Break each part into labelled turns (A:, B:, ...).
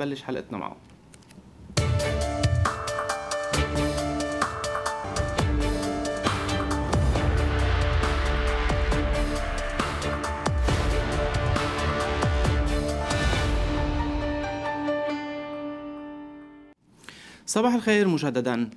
A: بلش حلقتنا معه صباح الخير مجددا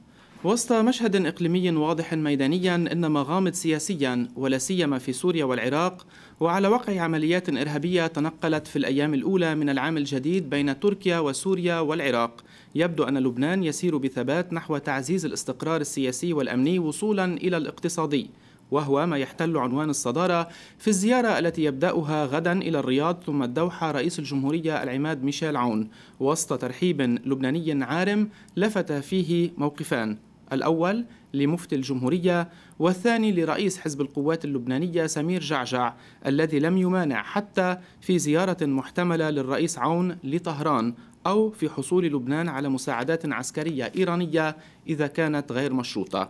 A: وسط مشهد إقليمي واضح ميدانيا إنما غامض سياسيا ولا سيما في سوريا والعراق وعلى وقع عمليات إرهابية تنقلت في الأيام الأولى من العام الجديد بين تركيا وسوريا والعراق يبدو أن لبنان يسير بثبات نحو تعزيز الاستقرار السياسي والأمني وصولا إلى الاقتصادي وهو ما يحتل عنوان الصدارة في الزيارة التي يبدأها غدا إلى الرياض ثم الدوحة رئيس الجمهورية العماد ميشيل عون وسط ترحيب لبناني عارم لفت فيه موقفان الأول لمفتي الجمهورية والثاني لرئيس حزب القوات اللبنانية سمير جعجع الذي لم يمانع حتى في زيارة محتملة للرئيس عون لطهران أو في حصول لبنان على مساعدات عسكرية إيرانية إذا كانت غير مشروطة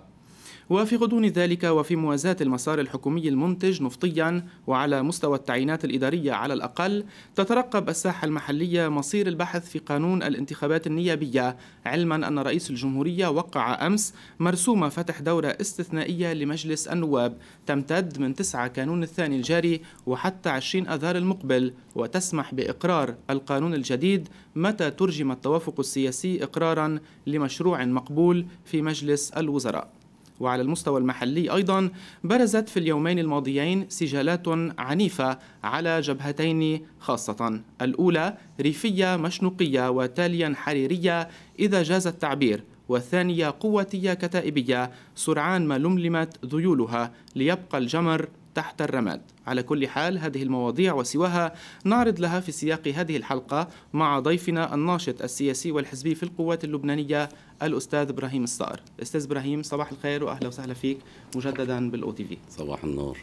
A: وفي غضون ذلك وفي موازاة المسار الحكومي المنتج نفطيا وعلى مستوى التعيينات الإدارية على الأقل تترقب الساحة المحلية مصير البحث في قانون الانتخابات النيابية علما أن رئيس الجمهورية وقع أمس مرسومة فتح دورة استثنائية لمجلس النواب تمتد من 9 كانون الثاني الجاري وحتى 20 أذار المقبل وتسمح بإقرار القانون الجديد متى ترجم التوافق السياسي إقرارا لمشروع مقبول في مجلس الوزراء وعلى المستوى المحلي أيضا برزت في اليومين الماضيين سجالات عنيفة على جبهتين خاصة الأولى ريفية مشنوقية وتاليا حريرية إذا جاز التعبير والثانية قوتية كتائبية سرعان ما لملمت ذيولها ليبقى الجمر تحت الرماد على كل حال هذه المواضيع وسواها نعرض لها في سياق هذه الحلقة مع ضيفنا الناشط السياسي والحزبي في القوات اللبنانية الأستاذ إبراهيم الصقر أستاذ إبراهيم صباح الخير وأهلا وسهلا فيك مجددا بالأو تي في صباح النور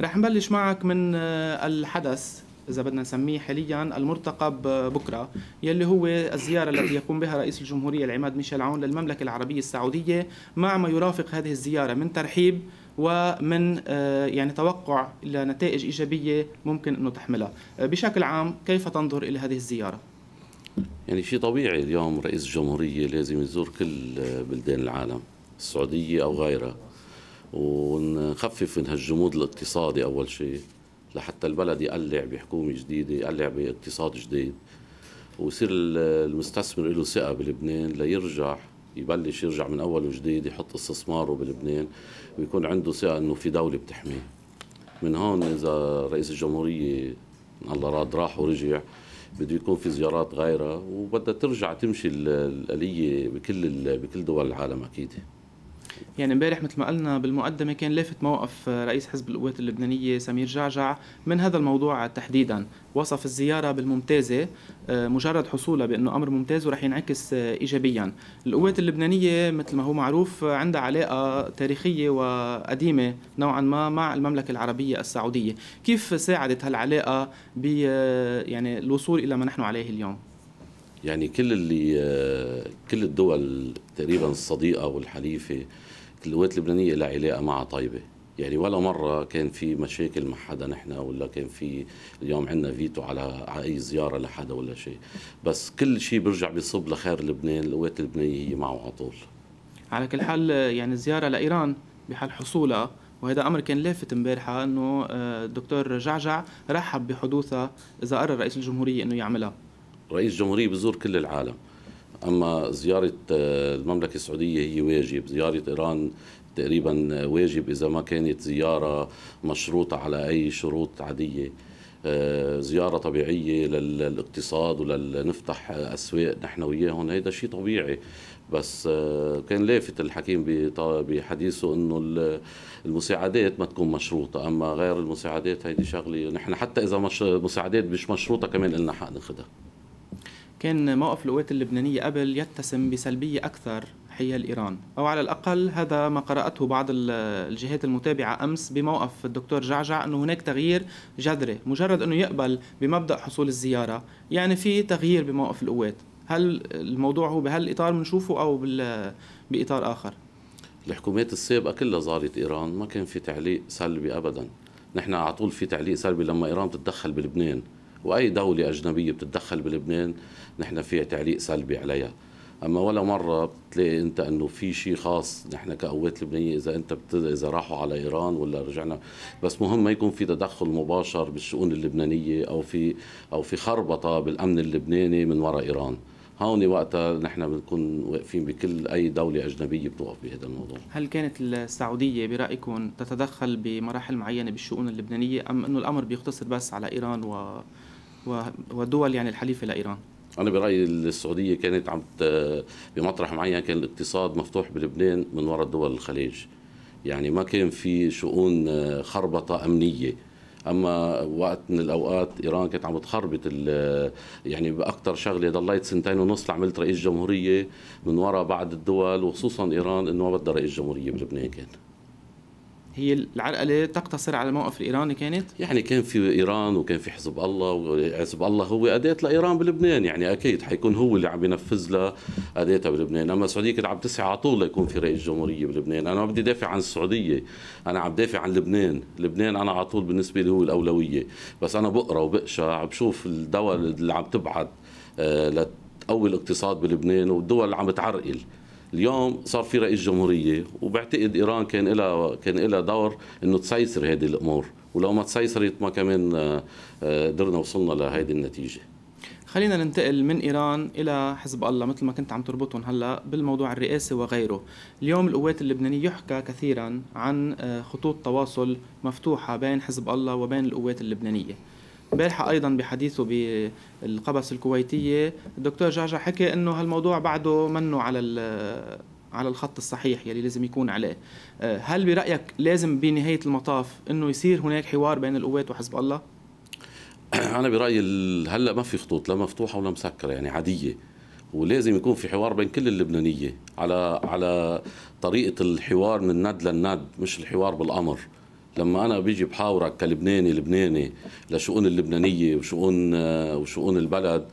A: رح نبلش معك من آه، الحدث اذا بدنا نسميه حاليا المرتقب آه، بكره يلي هو الزياره التي يقوم بها رئيس الجمهوريه العماد ميشيل عون للمملكه العربيه السعوديه مع ما يرافق هذه الزياره من ترحيب ومن آه، يعني توقع لنتائج إيجابية ممكن أنه تحملها آه، بشكل عام كيف تنظر إلى هذه الزيارة؟
B: يعني شيء طبيعي اليوم رئيس الجمهورية لازم يزور كل آه، بلدان العالم السعودية أو غيرها ونخفف من هالجمود الاقتصادي أول شيء لحتى البلد يقلع بحكومة جديدة يقلع باقتصاد جديد ويصير المستثمر له ثقة بلبنان ليرجع يبلش يرجع من أول وجديد يحط استثماره بلبنان ويكون عنده ثقه انه في دوله بتحميه من هون اذا رئيس الجمهوريه الله راد راح ورجع بده يكون في زيارات غيرها وبدها ترجع تمشي الآلية بكل بكل دول العالم أكيد
A: يعني امبارح مثل ما قلنا بالمقدمه كان لافت موقف رئيس حزب القوات اللبنانيه سمير جعجع من هذا الموضوع تحديدا وصف الزياره بالممتازه آه، مجرد حصولها بانه امر ممتاز ورح ينعكس آه، ايجابيا القوات اللبنانيه مثل ما هو معروف عندها علاقه تاريخيه وقديمه نوعا ما مع المملكه العربيه السعوديه كيف ساعدت هالعلاقه ب آه، يعني الوصول الى ما نحن عليه اليوم
B: يعني كل اللي آه، كل الدول تقريبا الصديقه والحليفه القوات اللبنانيه لها علاقه معها طيبه يعني ولا مرة كان في مشاكل مع حدا نحن ولا كان في اليوم عندنا فيتو على أي زيارة لحدا ولا شيء بس كل شيء بيرجع بيصب لخير لبنان القوات اللبنانية هي معه على طول
A: على كل حال آه، يعني الزيارة لإيران بحال حصولها وهذا امر كان لافت امبارحه انه آه، الدكتور جعجع رحب بحدوثها اذا قرر رئيس الجمهوريه انه يعملها
B: رئيس جمهورية بزور كل العالم أما زيارة آه، المملكة السعودية هي واجب زيارة إيران تقريبا واجب إذا ما كانت زيارة مشروطة على أي شروط عادية آه، زيارة طبيعية للاقتصاد ولنفتح أسواق نحن وياهم هيدا شيء طبيعي بس آه، كان لافت الحكيم بحديثه انه المساعدات ما تكون مشروطه اما غير المساعدات هيدي شغله نحن حتى اذا مش مساعدات مش مشروطه كمان لنا حق ناخذها
A: كان موقف القوات اللبنانية قبل يتسم بسلبية أكثر حيال إيران أو على الأقل هذا ما قرأته بعض الجهات المتابعة أمس بموقف الدكتور جعجع أنه هناك تغيير جذري مجرد أنه يقبل بمبدأ حصول الزيارة يعني في تغيير بموقف القوات هل الموضوع هو بهالإطار بنشوفه أو بإطار آخر؟
B: الحكومات السابقة كلها زارت إيران ما كان في تعليق سلبي أبدا نحن على طول في تعليق سلبي لما إيران تتدخل بلبنان واي دوله اجنبيه بتتدخل بلبنان نحن فيها تعليق سلبي عليها اما ولا مره بتلاقي انت انه في شيء خاص نحن كقوات لبنانيه اذا انت بتد... اذا راحوا على ايران ولا رجعنا بس مهم ما يكون في تدخل مباشر بالشؤون اللبنانيه او في او في خربطه بالامن اللبناني من وراء ايران هون وقتها نحن بنكون واقفين بكل اي دوله اجنبيه بتوقف بهذا الموضوع
A: هل كانت السعوديه برايكم تتدخل بمراحل معينه بالشؤون اللبنانيه ام انه الامر بيقتصر بس على ايران و ودول يعني الحليفه لايران
B: انا برايي السعوديه كانت عم بمطرح معين كان الاقتصاد مفتوح بلبنان من وراء دول الخليج يعني ما كان في شؤون آه، خربطه امنيه اما وقت من الاوقات ايران كانت عم تخربط آه، يعني باكثر شغله ضليت سنتين ونص لعملت رئيس جمهوريه من وراء بعض الدول وخصوصا ايران انه ما بدها رئيس جمهوريه
A: بلبنان كان هي العرقله تقتصر على الموقف الايراني كانت؟ يعني
B: كان في ايران وكان في حزب الله وحزب الله هو اداه لايران بلبنان يعني اكيد حيكون هو اللي عم ينفذ لها اداتها بلبنان، اما السعوديه كانت عم تسعى على طول ليكون في رئيس جمهوريه بلبنان، انا ما بدي دافع عن السعوديه، انا عم دافع عن لبنان، لبنان انا على طول بالنسبه لي هو الاولويه، بس انا بقرا وبقشع عم بشوف الدول اللي عم تبعد آه، لتقوي الاقتصاد بلبنان والدول اللي عم تعرقل اليوم صار في رئيس جمهوريه وبعتقد ايران كان لها كان لها دور انه تسيسر هذه الامور ولو ما تسيسرت ما كمان آه، آه، قدرنا وصلنا لهذه النتيجه
A: خلينا ننتقل من ايران الى حزب الله مثل ما كنت عم تربطهم هلا بالموضوع الرئاسي وغيره اليوم القوات اللبنانيه يحكى كثيرا عن آه، خطوط تواصل مفتوحه بين حزب الله وبين القوات اللبنانيه امبارح ايضا بحديثه بالقبس الكويتيه الدكتور جعجع حكى انه هالموضوع بعده منه على على الخط الصحيح يلي لازم يكون عليه أه، هل برايك لازم بنهايه المطاف انه يصير هناك حوار بين القوات وحزب الله
B: انا برايي هلا ما في خطوط لا مفتوحه ولا مسكره يعني عاديه ولازم يكون في حوار بين كل اللبنانيه على على طريقه الحوار من ند للند مش الحوار بالامر لما انا بيجي بحاورك كلبناني لبناني لشؤون اللبنانيه وشؤون آه، وشؤون البلد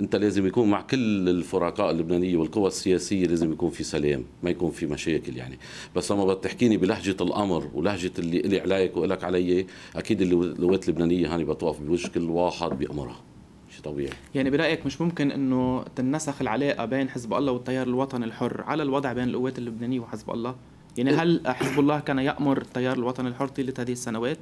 B: انت لازم يكون مع كل الفرقاء اللبنانيه والقوى السياسيه لازم يكون في سلام ما يكون في مشاكل يعني بس لما بتحكيني بلهجه الامر ولهجه اللي الي عليك والك علي اكيد اللغات اللبنانيه هاني بتوقف بوجه كل واحد بامرها شيء طبيعي
A: يعني برايك مش ممكن انه تنسخ العلاقه بين حزب الله والتيار الوطني الحر على الوضع بين القوات اللبنانيه وحزب الله يعني هل حزب الله كان يأمر التيار الوطني الحر طيلة هذه السنوات؟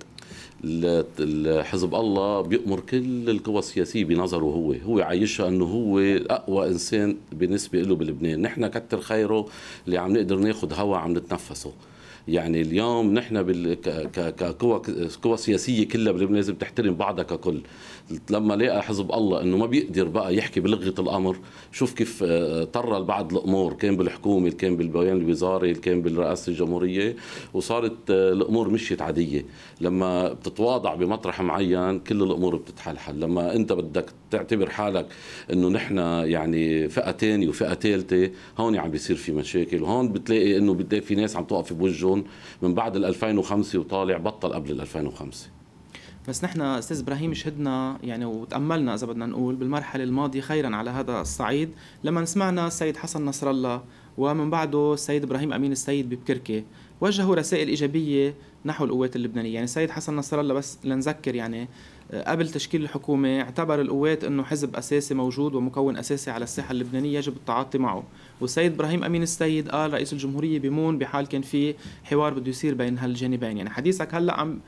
B: حزب الله بيأمر كل القوى السياسية بنظره هو هو عايشها أنه هو أقوى إنسان بالنسبة له بلبنان نحن كتر خيره اللي عم نقدر ناخد هوا عم نتنفسه يعني اليوم نحن كقوى قوى سياسيه كلها بلبنان لازم تحترم بعضها ككل لما لقى حزب الله انه ما بيقدر بقى يحكي بلغه الامر شوف كيف آه، طر بعض الامور كان بالحكومه كان بالبيان الوزاري كان بالرئاسه الجمهوريه وصارت آه، الامور مشيت عاديه لما بتتواضع بمطرح معين كل الامور بتتحل حل لما انت بدك تعتبر حالك انه نحن يعني فئه ثانيه وفئه ثالثه هون عم يعني بيصير في مشاكل وهون بتلاقي انه في ناس عم توقف بوجههم التضخم من بعد ال 2005 وطالع بطل قبل ال 2005
A: بس نحن استاذ ابراهيم شهدنا يعني وتاملنا اذا بدنا نقول بالمرحله الماضيه خيرا على هذا الصعيد لما سمعنا السيد حسن نصر الله ومن بعده السيد ابراهيم امين السيد ببكركي وجهوا رسائل ايجابيه نحو القوات اللبنانيه يعني السيد حسن نصر الله بس لنذكر يعني قبل تشكيل الحكومة اعتبر القوات أنه حزب أساسي موجود ومكون أساسي على الساحة اللبنانية يجب التعاطي معه والسيد إبراهيم أمين السيد قال رئيس الجمهورية بيمون بحال كان في حوار بده يصير بين هالجانبين يعني حديثك هلأ عم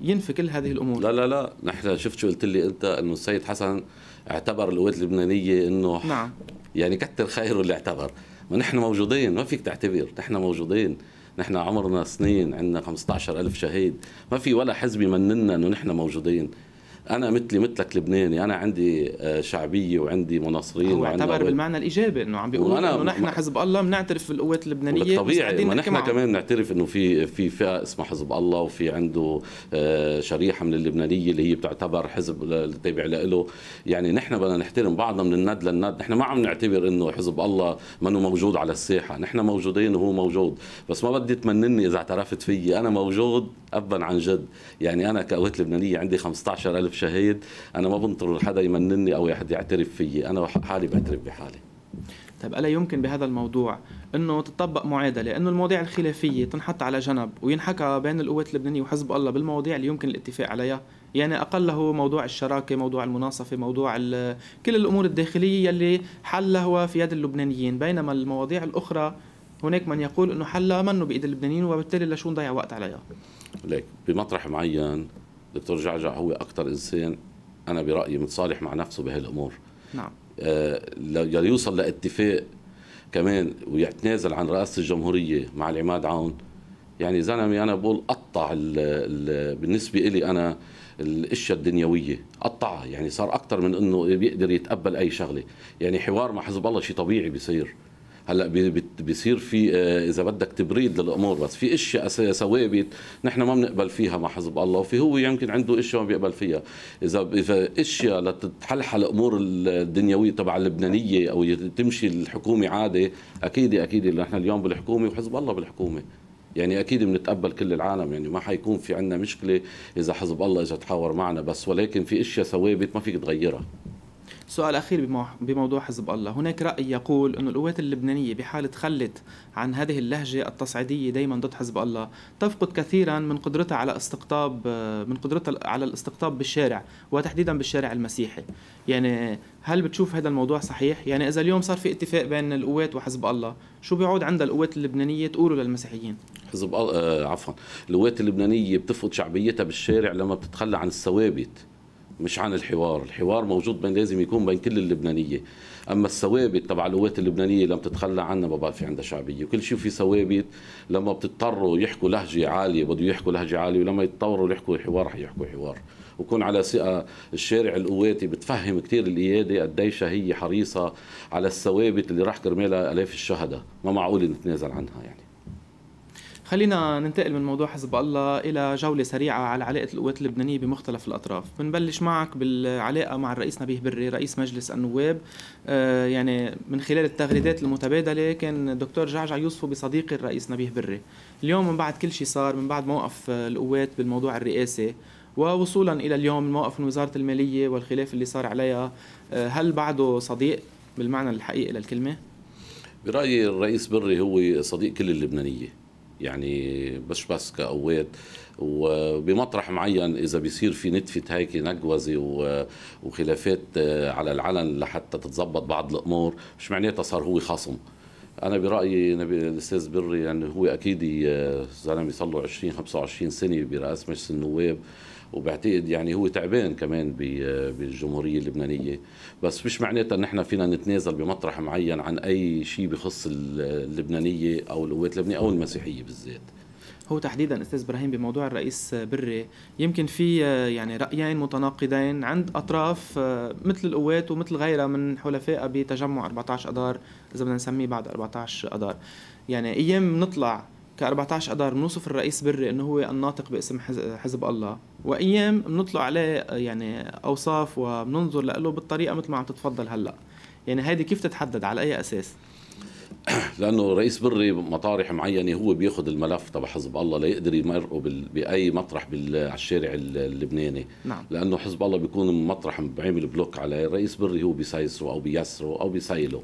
A: ينفي كل هذه الامور لا لا
B: لا نحن شفت شو قلت لي انت انه السيد حسن اعتبر القوات اللبنانيه انه نعم يعني كتر خيره اللي اعتبر ما نحن موجودين ما فيك تعتبر نحن موجودين نحن عمرنا سنين عندنا 15000 شهيد ما في ولا حزب يمننا انه نحن موجودين انا مثلي مثلك لبناني انا عندي آه، شعبيه وعندي مناصرين هو اعتبر بالمعنى
A: الايجابي انه عم بيقول انه نحن حزب الله بنعترف بالقوات اللبنانيه طبيعي ما نحن كمان
B: بنعترف انه في في فئه اسمها حزب الله وفي عنده آه، شريحه من اللبنانيه اللي هي بتعتبر حزب تابع له يعني نحن بدنا نحترم بعضنا من الند للند نحن ما عم نعتبر انه حزب الله منه موجود على الساحه نحن موجودين وهو موجود بس ما بدي تمنني اذا اعترفت فيي انا موجود ابا عن جد يعني انا كقوات لبنانيه عندي 15000 شهيد انا ما بنطر حدا يمنني او حدا يعترف فيي انا حالي بعترف
A: بحالي طيب ألا يمكن بهذا الموضوع أنه تطبق معادلة أنه المواضيع الخلافية تنحط على جنب وينحكى بين القوات اللبنانية وحزب الله بالمواضيع اللي يمكن الاتفاق عليها يعني أقله موضوع الشراكة موضوع المناصفة موضوع كل الأمور الداخلية يلي حلها هو في يد اللبنانيين بينما المواضيع الأخرى هناك من يقول أنه حلها منه بإيد اللبنانيين وبالتالي لشو نضيع وقت عليها
B: ليك بمطرح معين دكتور جعجع هو اكثر انسان انا برايي متصالح مع نفسه بهالامور نعم آه يوصل لاتفاق كمان ويتنازل عن رئاسه الجمهوريه مع العماد عون يعني زلمه انا بقول قطع الـ الـ بالنسبه لي انا الاشياء الدنيويه قطعها يعني صار اكثر من انه بيقدر يتقبل اي شغله يعني حوار مع حزب الله شيء طبيعي بيصير هلا بيصير في آه، اذا بدك تبريد للامور بس في اشياء ثوابت نحن ما بنقبل فيها مع حزب الله وفي هو يمكن عنده اشياء ما بيقبل فيها اذا اذا اشياء لتتحلحل الامور الدنيويه تبع اللبنانيه او تمشي الحكومه عادي اكيد اكيد نحن اليوم بالحكومه وحزب الله بالحكومه يعني اكيد بنتقبل كل العالم يعني ما حيكون في عندنا مشكله اذا حزب الله اجى تحاور معنا بس ولكن في اشياء ثوابت ما فيك تغيرها
A: سؤال أخير بموضوع حزب الله هناك رأي يقول أن القوات اللبنانية بحال تخلت عن هذه اللهجة التصعيدية دايما ضد حزب الله تفقد كثيرا من قدرتها على استقطاب من قدرتها على الاستقطاب بالشارع وتحديدا بالشارع المسيحي يعني هل بتشوف هذا الموضوع صحيح؟ يعني إذا اليوم صار في اتفاق بين القوات وحزب الله شو بيعود عند القوات اللبنانية تقولوا للمسيحيين؟
B: حزب الله عفوا القوات اللبنانية بتفقد شعبيتها بالشارع لما بتتخلى عن الثوابت مش عن الحوار الحوار موجود بين لازم يكون بين كل اللبنانية أما الثوابت تبع القوات اللبنانية لم تتخلى عنا ما بقى في عندها شعبية وكل شيء في ثوابت لما بتضطروا يحكوا لهجة عالية بده يحكوا لهجة عالية ولما يتطوروا يحكوا حوار يحكوا حوار وكون على ثقة الشارع القواتي بتفهم كثير القيادة قديش هي حريصة على الثوابت اللي راح كرمالها آلاف الشهداء ما معقول نتنازل عنها يعني
A: خلينا ننتقل من موضوع حزب الله إلى جولة سريعة على علاقة القوات اللبنانية بمختلف الأطراف بنبلش معك بالعلاقة مع الرئيس نبيه بري رئيس مجلس النواب آه، يعني من خلال التغريدات المتبادلة كان الدكتور جعجع يوسف بصديق الرئيس نبيه بري اليوم من بعد كل شيء صار من بعد موقف آه، القوات بالموضوع الرئاسي ووصولا إلى اليوم الموقف من وزارة المالية والخلاف اللي صار عليها آه، هل بعده صديق بالمعنى الحقيقي للكلمة؟
B: برأيي الرئيس بري هو صديق كل اللبنانية يعني مش بس كقوات وبمطرح معين اذا بيصير في نتفه هيك نجوزه وخلافات آه، على العلن لحتى تتظبط بعض الامور مش معناتها صار هو خصم انا برايي الاستاذ بري يعني هو اكيد آه، زلمه صار له 20 25 سنه برئاسه مجلس النواب وبعتقد يعني هو تعبان كمان بالجمهوريه اللبنانيه بس مش معناتها نحن فينا نتنازل بمطرح معين عن اي شيء بخص اللبنانيه او القوات اللبنانيه او المسيحيه
A: بالذات هو تحديدا استاذ ابراهيم بموضوع الرئيس بري يمكن في آه، يعني رايين متناقضين عند اطراف آه، مثل القوات ومثل غيرها من حلفائها بتجمع 14 اذار اذا بدنا نسميه بعد 14 اذار يعني ايام نطلع ك 14 اذار بنوصف الرئيس بري انه هو الناطق باسم حزب الله وايام بنطلع عليه يعني اوصاف وبننظر له بالطريقه مثل ما عم تتفضل هلا يعني هيدي كيف تتحدد على اي اساس
B: لانه رئيس بري مطارح معينه هو بياخذ الملف تبع حزب الله ليقدر يمرقه باي مطرح على الشارع اللبناني نعم. لانه حزب الله بيكون مطرح بيعمل بلوك على رئيس بري هو بيسيسره او بيسره او بيسيله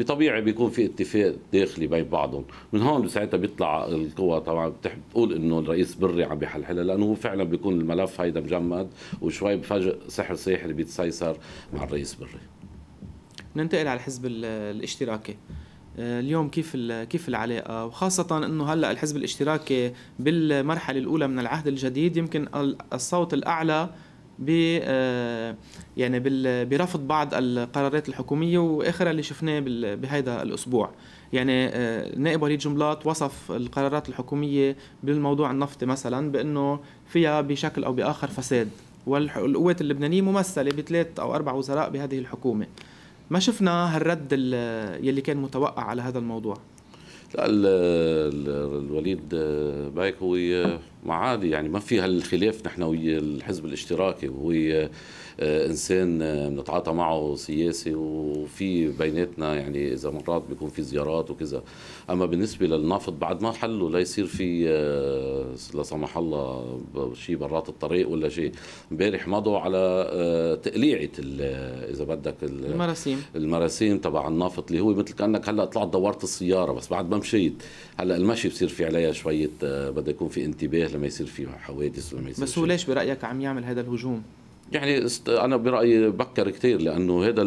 B: بطبيعي بيكون في اتفاق داخلي بين بعضهم من هون ساعتها بيطلع القوى طبعا بتحب تقول انه الرئيس بري عم بيحلحلها لانه هو فعلا بيكون الملف هيدا مجمد وشوي بفجأة سحر ساحر بيتسيسر مع الرئيس بري
A: ننتقل على الحزب الاشتراكي آه، اليوم كيف كيف العلاقه وخاصه انه هلا الحزب الاشتراكي بالمرحله الاولى من العهد الجديد يمكن الصوت الاعلى ب آه، يعني برفض بعض القرارات الحكوميه واخرها اللي شفناه بهذا الاسبوع يعني آه، نائب وليد جملات وصف القرارات الحكوميه بالموضوع النفطي مثلا بانه فيها بشكل او باخر فساد والقوات اللبنانيه ممثله بثلاث او اربع وزراء بهذه الحكومه ما شفنا هالرد يلي كان متوقع على هذا الموضوع
B: لا الوليد بايك آه، هو آه، معادي يعني ما في هالخلاف نحن ويا الحزب الاشتراكي وهو آه، آه، انسان آه، بنتعاطى معه سياسي وفي بيناتنا يعني اذا مرات بيكون في زيارات وكذا اما بالنسبه للنفط بعد ما حلوا لا يصير في آه، لا سمح الله شيء برات الطريق ولا شيء امبارح مضوا على تقليعه اذا بدك المراسيم المراسيم تبع النفط اللي هو مثل كانك هلا طلعت دورت السياره بس بعد ما مشيت هلا المشي بصير في عليها شويه بده يكون في انتباه لما يصير في حوادث ولما يصير بس
A: هو ليش برايك عم يعمل هذا الهجوم؟
B: يعني انا برايي بكر كثير لانه هذا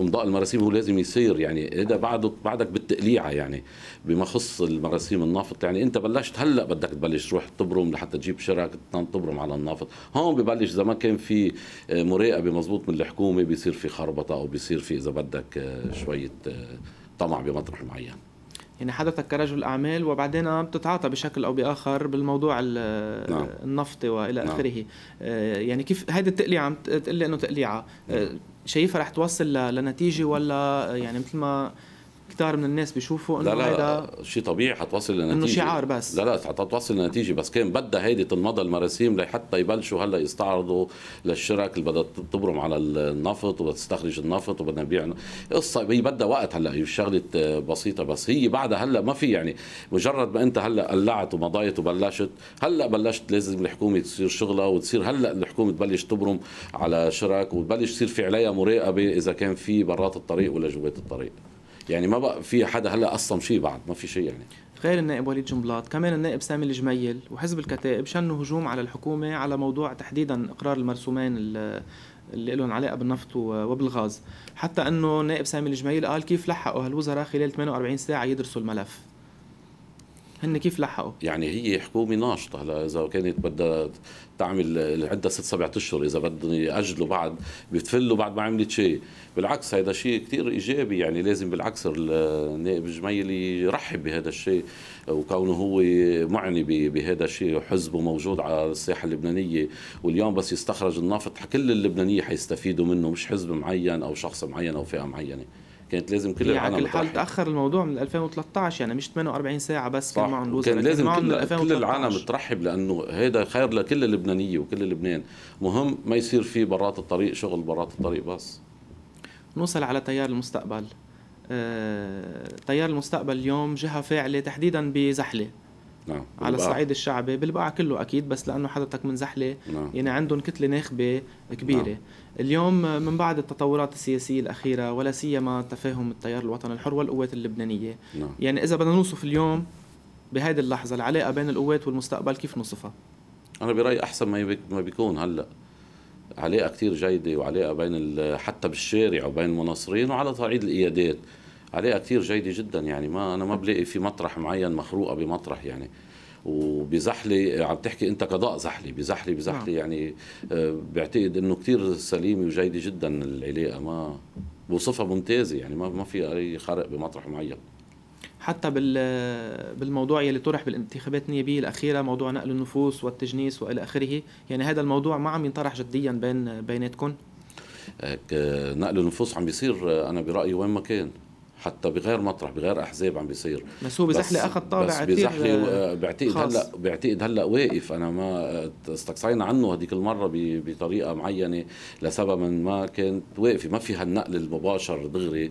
B: امضاء المراسيم هو لازم يصير يعني هذا بعدك بعدك بالتقليعه يعني بما خص المراسيم النافط يعني انت بلشت هلا بدك تبلش تروح تبرم لحتى تجيب شراك تبرم على النافط هون ببلش اذا ما كان في آه، مراقبه مزبوط من الحكومه بيصير في خربطه او بيصير في اذا بدك آه، شويه آه، طمع بمطرح معين
A: يعني حضرتك كرجل اعمال وبعدين بتتعاطى بشكل او باخر بالموضوع نعم. النفطي والى نعم. اخره آه، يعني كيف هذه التقليعه عم تقلي انه تقليعه آه، نعم. شايفها رح توصل لنتيجه ولا آه، يعني مثل ما كثار من الناس بيشوفوا انه لا
B: لا شيء طبيعي حتوصل لنتيجه انه شعار بس لا لا حتوصل لنتيجه بس كان بدها هيدي تنمضى المراسيم لحتى يبلشوا هلا يستعرضوا للشرك اللي بدها تبرم على النفط وبدها تستخرج النفط وبدنا نبيع قصه هي بدها وقت هلا هي شغله بسيطه بس هي بعدها هلا ما في يعني مجرد ما انت هلا قلعت ومضيت وبلشت هلا بلشت لازم الحكومه تصير شغلها وتصير هلا الحكومه تبلش تبرم على شرك وتبلش يصير في عليها مراقبه اذا كان في برات الطريق ولا جوات الطريق يعني ما بقى في حدا هلا قسم شيء بعد ما في شيء يعني
A: غير النائب وليد جنبلاط كمان النائب سامي الجميل وحزب الكتائب شنوا هجوم على الحكومه على موضوع تحديدا اقرار المرسومين اللي لهم علاقه بالنفط وبالغاز حتى انه نائب سامي الجميل قال كيف لحقوا هالوزراء خلال 48 ساعه يدرسوا الملف هن كيف
B: لحقوا؟ يعني هي حكومه ناشطه هلا اذا كانت بدها تعمل عندها ست سبعة اشهر اذا بدهم ياجلوا بعد بتفلوا بعد ما عملت شيء بالعكس هذا شيء كثير ايجابي يعني لازم بالعكس النائب الجميلي يرحب بهذا الشيء وكونه هو معني بهذا الشيء وحزبه موجود على الساحه اللبنانيه واليوم بس يستخرج النفط كل اللبنانيه حيستفيدوا منه مش حزب معين او شخص معين او فئه معينه كانت لازم كل العالم على كل حال
A: تاخر الموضوع من 2013 يعني مش 48 ساعه بس صح. كان معهم الوزراء كان لازم كان كل, كل
B: العالم ترحب لانه هذا خير لكل اللبنانيه وكل لبنان مهم ما يصير في برات الطريق شغل برات الطريق بس
A: نوصل على تيار المستقبل آه، تيار المستقبل اليوم جهه فاعله تحديدا بزحله نعم على الصعيد الشعبي بالبقعة كله أكيد بس لأنه حضرتك من زحلة نعم. يعني عندهم كتلة ناخبة كبيرة نعم. اليوم من بعد التطورات السياسية الأخيرة ولا سيما تفاهم التيار الوطني الحر والقوات اللبنانية نعم. يعني إذا بدنا نوصف اليوم بهذه اللحظة العلاقة بين القوات والمستقبل كيف نوصفها؟
B: أنا برأيي أحسن ما ما بيكون هلأ علاقة كثير جيدة وعلاقة بين حتى بالشارع وبين المناصرين وعلى صعيد القيادات عليها كثير جيده جدا يعني ما انا ما بلاقي في مطرح معين مخروقه بمطرح يعني وبزحلي عم تحكي انت قضاء زحلي بزحلي بزحلي نعم. يعني آه، بعتقد انه كثير سليمه وجيده جدا العلاقه ما بوصفها ممتازه يعني ما ما في اي خرق بمطرح معين
A: حتى بال بالموضوع يلي طرح بالانتخابات النيابيه الاخيره موضوع نقل النفوس والتجنيس والى اخره يعني هذا الموضوع ما عم ينطرح جديا بين بيناتكم
B: آه، نقل النفوس عم بيصير آه، انا برايي وين ما كان حتى بغير مطرح بغير احزاب عم بيصير بس هو بزحلي اخذ طالع بس بزحلي آه، بعتقد هلا بعتقد هلا واقف انا ما آه، استقصينا عنه هذيك المره بطريقه معينه لسبب ما كانت واقفه ما فيها النقل المباشر دغري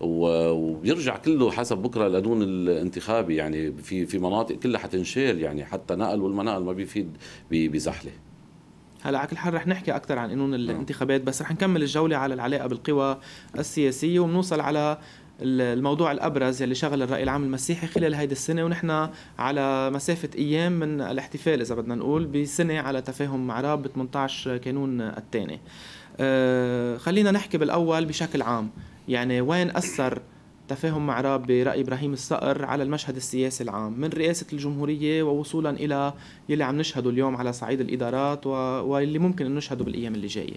B: وبيرجع كله حسب بكره القانون الانتخابي يعني في في مناطق كلها
A: حتنشال
B: يعني حتى نقل والمنقل ما بيفيد بزحله
A: هلا على كل حال رح نحكي اكثر عن قانون نعم. الانتخابات بس رح نكمل الجوله على العلاقه بالقوى السياسيه وبنوصل على الموضوع الابرز اللي شغل الراي العام المسيحي خلال هيدي السنه ونحن على مسافه ايام من الاحتفال اذا بدنا نقول بسنه على تفاهم مع راب ب 18 كانون الثاني. آه، خلينا نحكي بالاول بشكل عام يعني وين اثر تفاهم مع راب برأي إبراهيم الصقر على المشهد السياسي العام من رئاسة الجمهورية ووصولا إلى يلي عم نشهده اليوم على صعيد الإدارات و... واللي ممكن نشهده بالأيام اللي جاية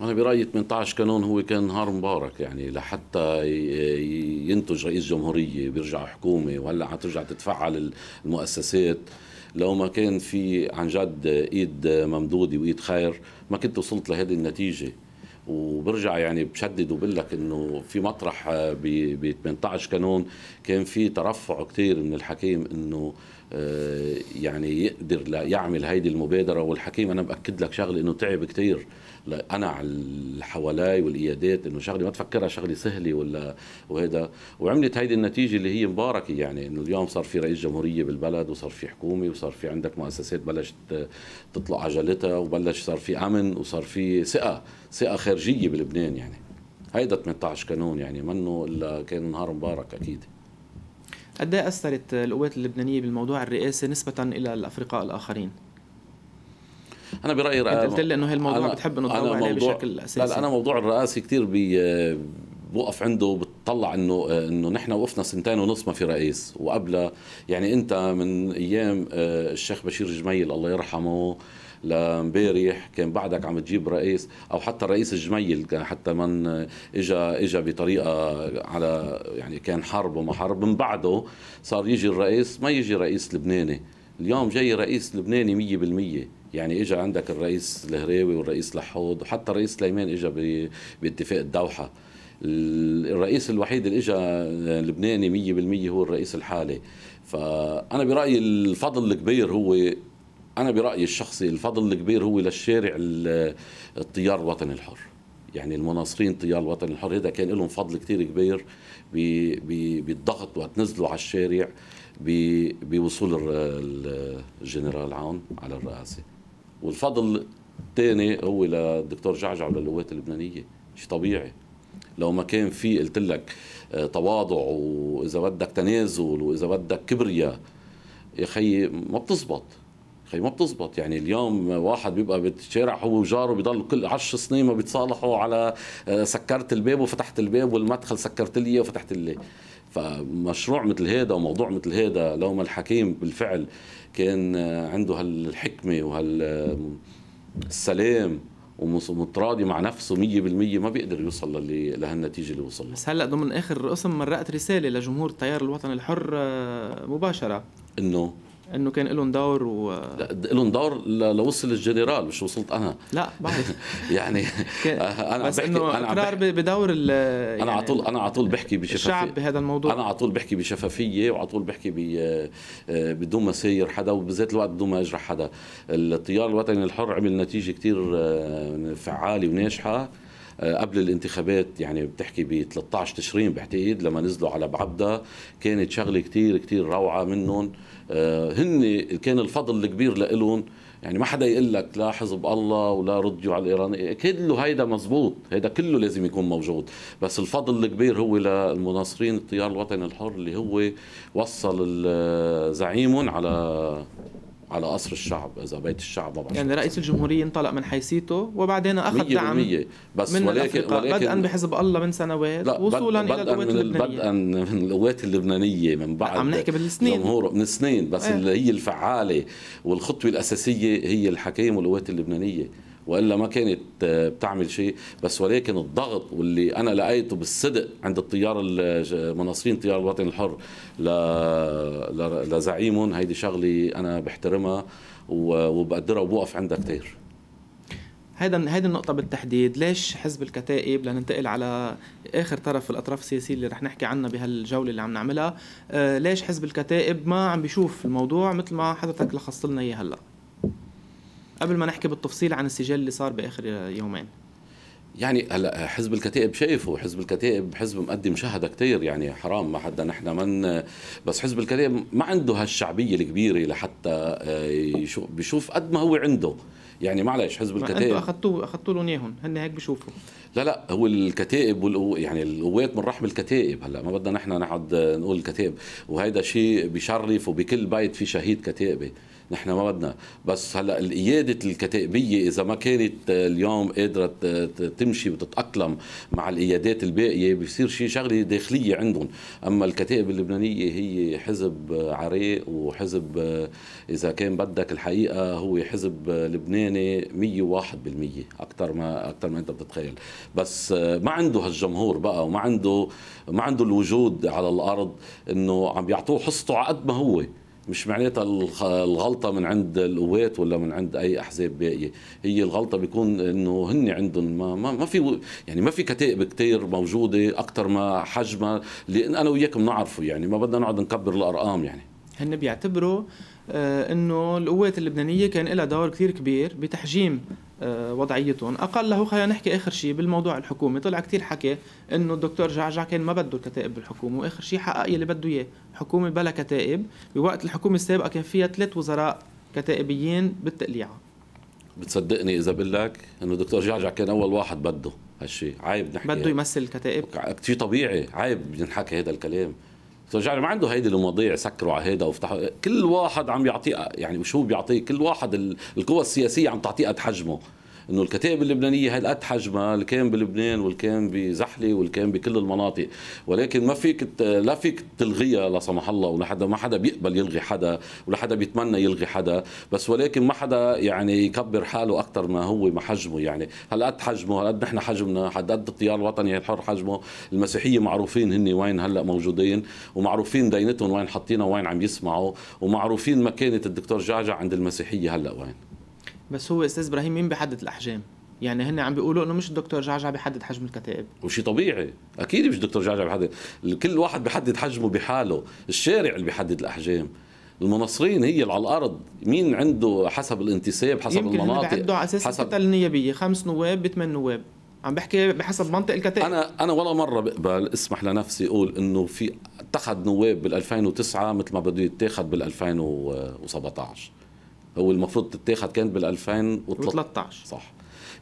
B: أنا برأيي 18 كانون هو كان نهار مبارك يعني لحتى ينتج رئيس جمهورية بيرجع حكومة وهلا حترجع تتفعل المؤسسات لو ما كان في عن جد ايد ممدوده وايد خير ما كنت وصلت لهذه النتيجه وبرجع يعني بشدد وبقول لك انه في مطرح ب 18 كانون كان في ترفع كثير من الحكيم انه آه، يعني يقدر يعمل هيدي المبادره والحكيم انا باكد لك شغله انه تعب كثير انا اللي حوالي والايادات انه شغله ما تفكرها شغله سهله ولا وهذا وعملت هيدي النتيجه اللي هي مباركه يعني انه اليوم صار في رئيس جمهوريه بالبلد وصار في حكومه وصار في عندك مؤسسات بلشت تطلع عجلتها وبلش صار في امن وصار في ثقه ثقه خارجيه بلبنان يعني هيدا 18 كانون يعني منه الا كان نهار مبارك اكيد
A: قد إيه اثرت القوات اللبنانيه بالموضوع الرئاسي نسبه الى الافرقاء الاخرين؟ انا
B: برايي انت قلت لي انه
A: هالموضوع بتحب انه تضوي عليه بشكل اساسي لا, لا انا
B: موضوع الرئاسي كثير بي بوقف عنده وبتطلع انه انه نحن وقفنا سنتين ونص ما في رئيس وقبلها يعني انت من ايام آه، الشيخ بشير جميل الله يرحمه لامبارح كان بعدك عم تجيب رئيس او حتى الرئيس الجميل حتى من اجى اجى بطريقه على يعني كان حرب وما حرب من بعده صار يجي الرئيس ما يجي رئيس لبناني اليوم جاي رئيس لبناني 100% يعني اجى عندك الرئيس الهريوي والرئيس لحود وحتى الرئيس سليمان اجى باتفاق الدوحه الرئيس الوحيد اللي اجى لبناني 100% هو الرئيس الحالي فانا برايي الفضل الكبير هو انا برايي الشخصي الفضل الكبير هو للشارع التيار الوطني الحر يعني المناصرين تيار الوطن الحر هذا كان لهم فضل كثير كبير بالضغط وقت نزلوا على الشارع بوصول الجنرال عون على الرئاسه والفضل الثاني هو للدكتور جعجع وللقوات اللبنانيه شيء طبيعي لو ما كان في قلت لك آه، تواضع واذا بدك تنازل واذا بدك كبرياء يا خيي ما بتزبط خي ما بتزبط يعني اليوم واحد بيبقى بالشارع هو وجاره بيضل كل 10 سنين ما بيتصالحوا على آه، سكرت الباب وفتحت الباب والمدخل سكرت لي وفتحت لي فمشروع مثل هذا وموضوع مثل هذا لو ما الحكيم بالفعل كان عنده هالحكمه وهالسلام ومتراضي مع نفسه مية بالمية ما بيقدر يوصل لهالنتيجه اللي وصلها
A: بس هلا ضمن اخر قسم مرقت رساله لجمهور التيار الوطني الحر آه، مباشره انه انه كان لهم دور و
B: لهم دور لوصل الجنرال مش وصلت انا لا بعرف يعني انا بس بحكي انه انا بحكي
A: بدور ال يعني انا على
B: يعني طول انا على طول بحكي بشفافيه الشعب بهذا الموضوع انا على طول بحكي بشفافيه وعلى طول بحكي آه، بدون ما سير حدا وبذات الوقت بدون ما اجرح حدا التيار الوطني الحر عمل نتيجه كثير آه، فعاله وناجحه آه، قبل الانتخابات يعني بتحكي ب 13 تشرين بعتقد لما نزلوا على بعبدا كانت شغله كثير كثير روعه منهم آه، هن كان الفضل الكبير لإلهم يعني ما حدا يقول لك لا حزب الله ولا رديو على الايران كله هيدا مزبوط هيدا كله لازم يكون موجود بس الفضل الكبير هو للمناصرين التيار الوطني الحر اللي هو وصل آه، زعيمهم على على قصر الشعب اذا بيت الشعب ما
A: يعني رئيس الجمهوريه انطلق من حيثيته وبعدين اخذ دعم بس من ولكن, الأفريقى. ولكن بدءا بحزب الله من سنوات لا وصولا الى القوات اللبنانيه
B: بدءا من القوات اللبنانيه من بعد عم نحكي بالسنين جمهوره من سنين بس ايه. اللي هي الفعاله والخطوه الاساسيه هي الحكيم والقوات اللبنانيه والا ما كانت آه، بتعمل شيء بس ولكن الضغط واللي انا لقيته بالصدق عند التيار المناصرين التيار الوطني الحر لزعيمهم هيدي شغله انا بحترمها وبقدرها وبوقف عندها كثير
A: هيدا هيدي النقطة بالتحديد، ليش حزب الكتائب لننتقل على آخر طرف الأطراف السياسية اللي رح نحكي عنها بهالجولة اللي عم نعملها، آه، ليش حزب الكتائب ما عم بيشوف الموضوع مثل ما حضرتك لخصت لنا إياه هلأ؟ قبل ما نحكي بالتفصيل عن السجال اللي صار باخر يومين يعني هلا حزب الكتائب شايفه حزب الكتائب حزب مقدم
B: شهدة كتير يعني حرام ما حدا نحن من بس حزب الكتائب ما عنده هالشعبيه الكبيره لحتى آه، يشوف بشوف قد ما هو عنده يعني معلش حزب الكتائب انتم
A: اخذتوا اخذتوا لهم اياهم هن هيك بشوفوا
B: لا لا هو الكتائب والقو يعني القوات من رحم الكتائب هلا ما بدنا نحن نقعد نقول الكتائب وهيدا شيء بشرف وبكل بيت في شهيد كتائبه نحن ما بدنا بس هلا القياده الكتائبيه اذا ما كانت آه، اليوم قادره تمشي وتتاقلم مع القيادات الباقيه بصير شيء شغله داخليه عندهم اما الكتائب اللبنانيه هي حزب عريق وحزب آه، اذا كان بدك الحقيقه هو حزب آه، لبناني 101% اكثر ما اكثر ما انت بتتخيل بس ما عنده هالجمهور بقى وما عنده ما عنده الوجود على الارض انه عم بيعطوه حصته على قد ما هو مش معناتها الغلطه من عند القوات ولا من عند اي احزاب باقيه هي الغلطه بيكون انه هن عندهم ما ما, في يعني ما في كتائب كتير موجوده اكثر ما حجمها لان انا وياك بنعرفه يعني ما بدنا نقعد نكبر الارقام يعني
A: هن بيعتبروا آه، انه القوات اللبنانيه كان لها دور كثير كبير بتحجيم آه، وضعيتهم اقله خلينا نحكي اخر شيء بالموضوع الحكومي طلع كثير حكي انه الدكتور جعجع كان ما بده الكتائب بالحكومه واخر شيء حقق يلي بده اياه حكومه بلا كتائب بوقت الحكومه السابقه كان فيها ثلاث وزراء كتائبيين بالتقليعه
B: بتصدقني اذا بقول لك انه الدكتور جعجع كان اول واحد بده هالشيء عيب نحكي بده يمثل الكتائب شيء طبيعي عيب بنحكي هذا الكلام ترجعني ما عنده هيدي المواضيع سكروا على هيدا وافتحوا كل واحد عم يعطيه يعني وشو بيعطيه كل واحد القوى السياسيه عم تعطيه قد حجمه انه الكتائب اللبنانيه هي قد حجمها اللي كان بلبنان كان بزحله كان بكل المناطق ولكن ما فيك لا فيك تلغيها لا سمح الله ولا حدا ما حدا بيقبل يلغي حدا ولا حدا بيتمنى يلغي حدا بس ولكن ما حدا يعني يكبر حاله اكثر ما هو ما حجمه يعني هل قد حجمه هل قد نحن حجمنا حد قد التيار الوطني الحر حجمه المسيحيه معروفين هن وين هلا موجودين ومعروفين دينتهم وين حاطينها وين عم يسمعوا ومعروفين مكانه الدكتور جعجع عند المسيحيه هلا وين
A: بس هو استاذ ابراهيم مين بيحدد الاحجام؟ يعني هن عم بيقولوا انه مش الدكتور جعجع بيحدد حجم الكتائب
B: وشي طبيعي اكيد مش الدكتور جعجع بيحدد كل واحد بيحدد حجمه بحاله الشارع اللي بيحدد الاحجام المناصرين هي اللي على الارض مين عنده حسب الانتساب حسب يمكن المناطق يمكن على اساس حسب النيابيه خمس
A: نواب بثمان نواب
B: عم بحكي بحسب منطق الكتائب انا انا ولا مره بقبل اسمح لنفسي اقول انه في اتخذ نواب بال2009 مثل ما بده يتاخذ بال2017 والمفروض تتاخد كانت بال 2013 صح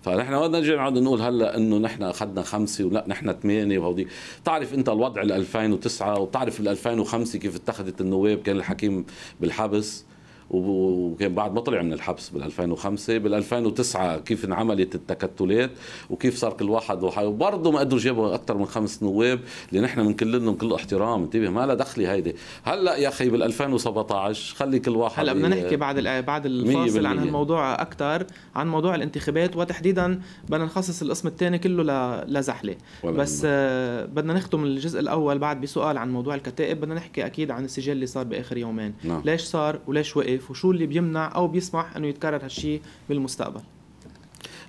B: فنحن ما بدنا نجي نقعد نقول هلا انه نحن اخذنا خمسه ولا نحن ثمانيه وهودي بتعرف انت الوضع ال 2009 وبتعرف ال 2005 كيف اتخذت النواب كان الحكيم بالحبس وكان بعد ما طلع من الحبس بال 2005 بال 2009 كيف انعملت التكتلات وكيف صار كل واحد وبرضه ما قدروا يجيبوا اكثر من خمس نواب اللي نحن بنكل لهم كل احترام انتبه ما لها دخله هيدي هلا يا اخي بال 2017 خلي كل
A: واحد هلا بدنا نحكي بعد بعد الفاصل عن هالموضوع اكثر عن موضوع الانتخابات وتحديدا بدنا نخصص القسم الثاني كله لزحله بس آه بدنا نختم الجزء الاول بعد بسؤال عن موضوع الكتائب بدنا نحكي اكيد عن السجل اللي صار باخر يومين نعم. ليش صار وليش وقف الوظائف وشو اللي بيمنع او بيسمح انه يتكرر هالشيء بالمستقبل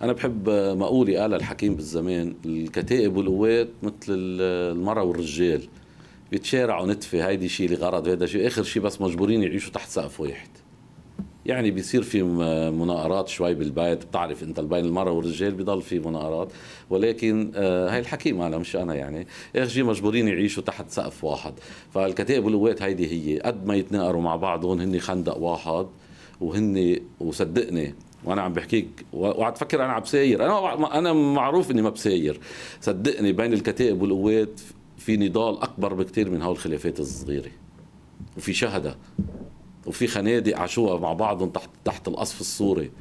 B: انا بحب مقولي قال الحكيم بالزمان الكتائب والقوات مثل المراه والرجال بيتشارعوا نتفه هيدي شيء لغرض هذا شيء اخر شيء بس مجبورين يعيشوا تحت سقف واحد يعني بيصير في مناقرات شوي بالبيت بتعرف انت بين المراه والرجال بضل في مناقرات ولكن آه، هاي الحكي مالها مش انا يعني اخجي مجبورين يعيشوا تحت سقف واحد فالكتائب والقوات هيدي هي قد ما يتناقروا مع بعضهم هن خندق واحد وهن وصدقني وانا عم بحكيك وقعد تفكر انا عم بساير انا انا معروف اني ما بساير صدقني بين الكتائب والقوات في نضال اكبر بكثير من هول الخلافات الصغيره وفي شهداء وفي خنادق عاشوها مع بعضهم تحت تحت القصف السوري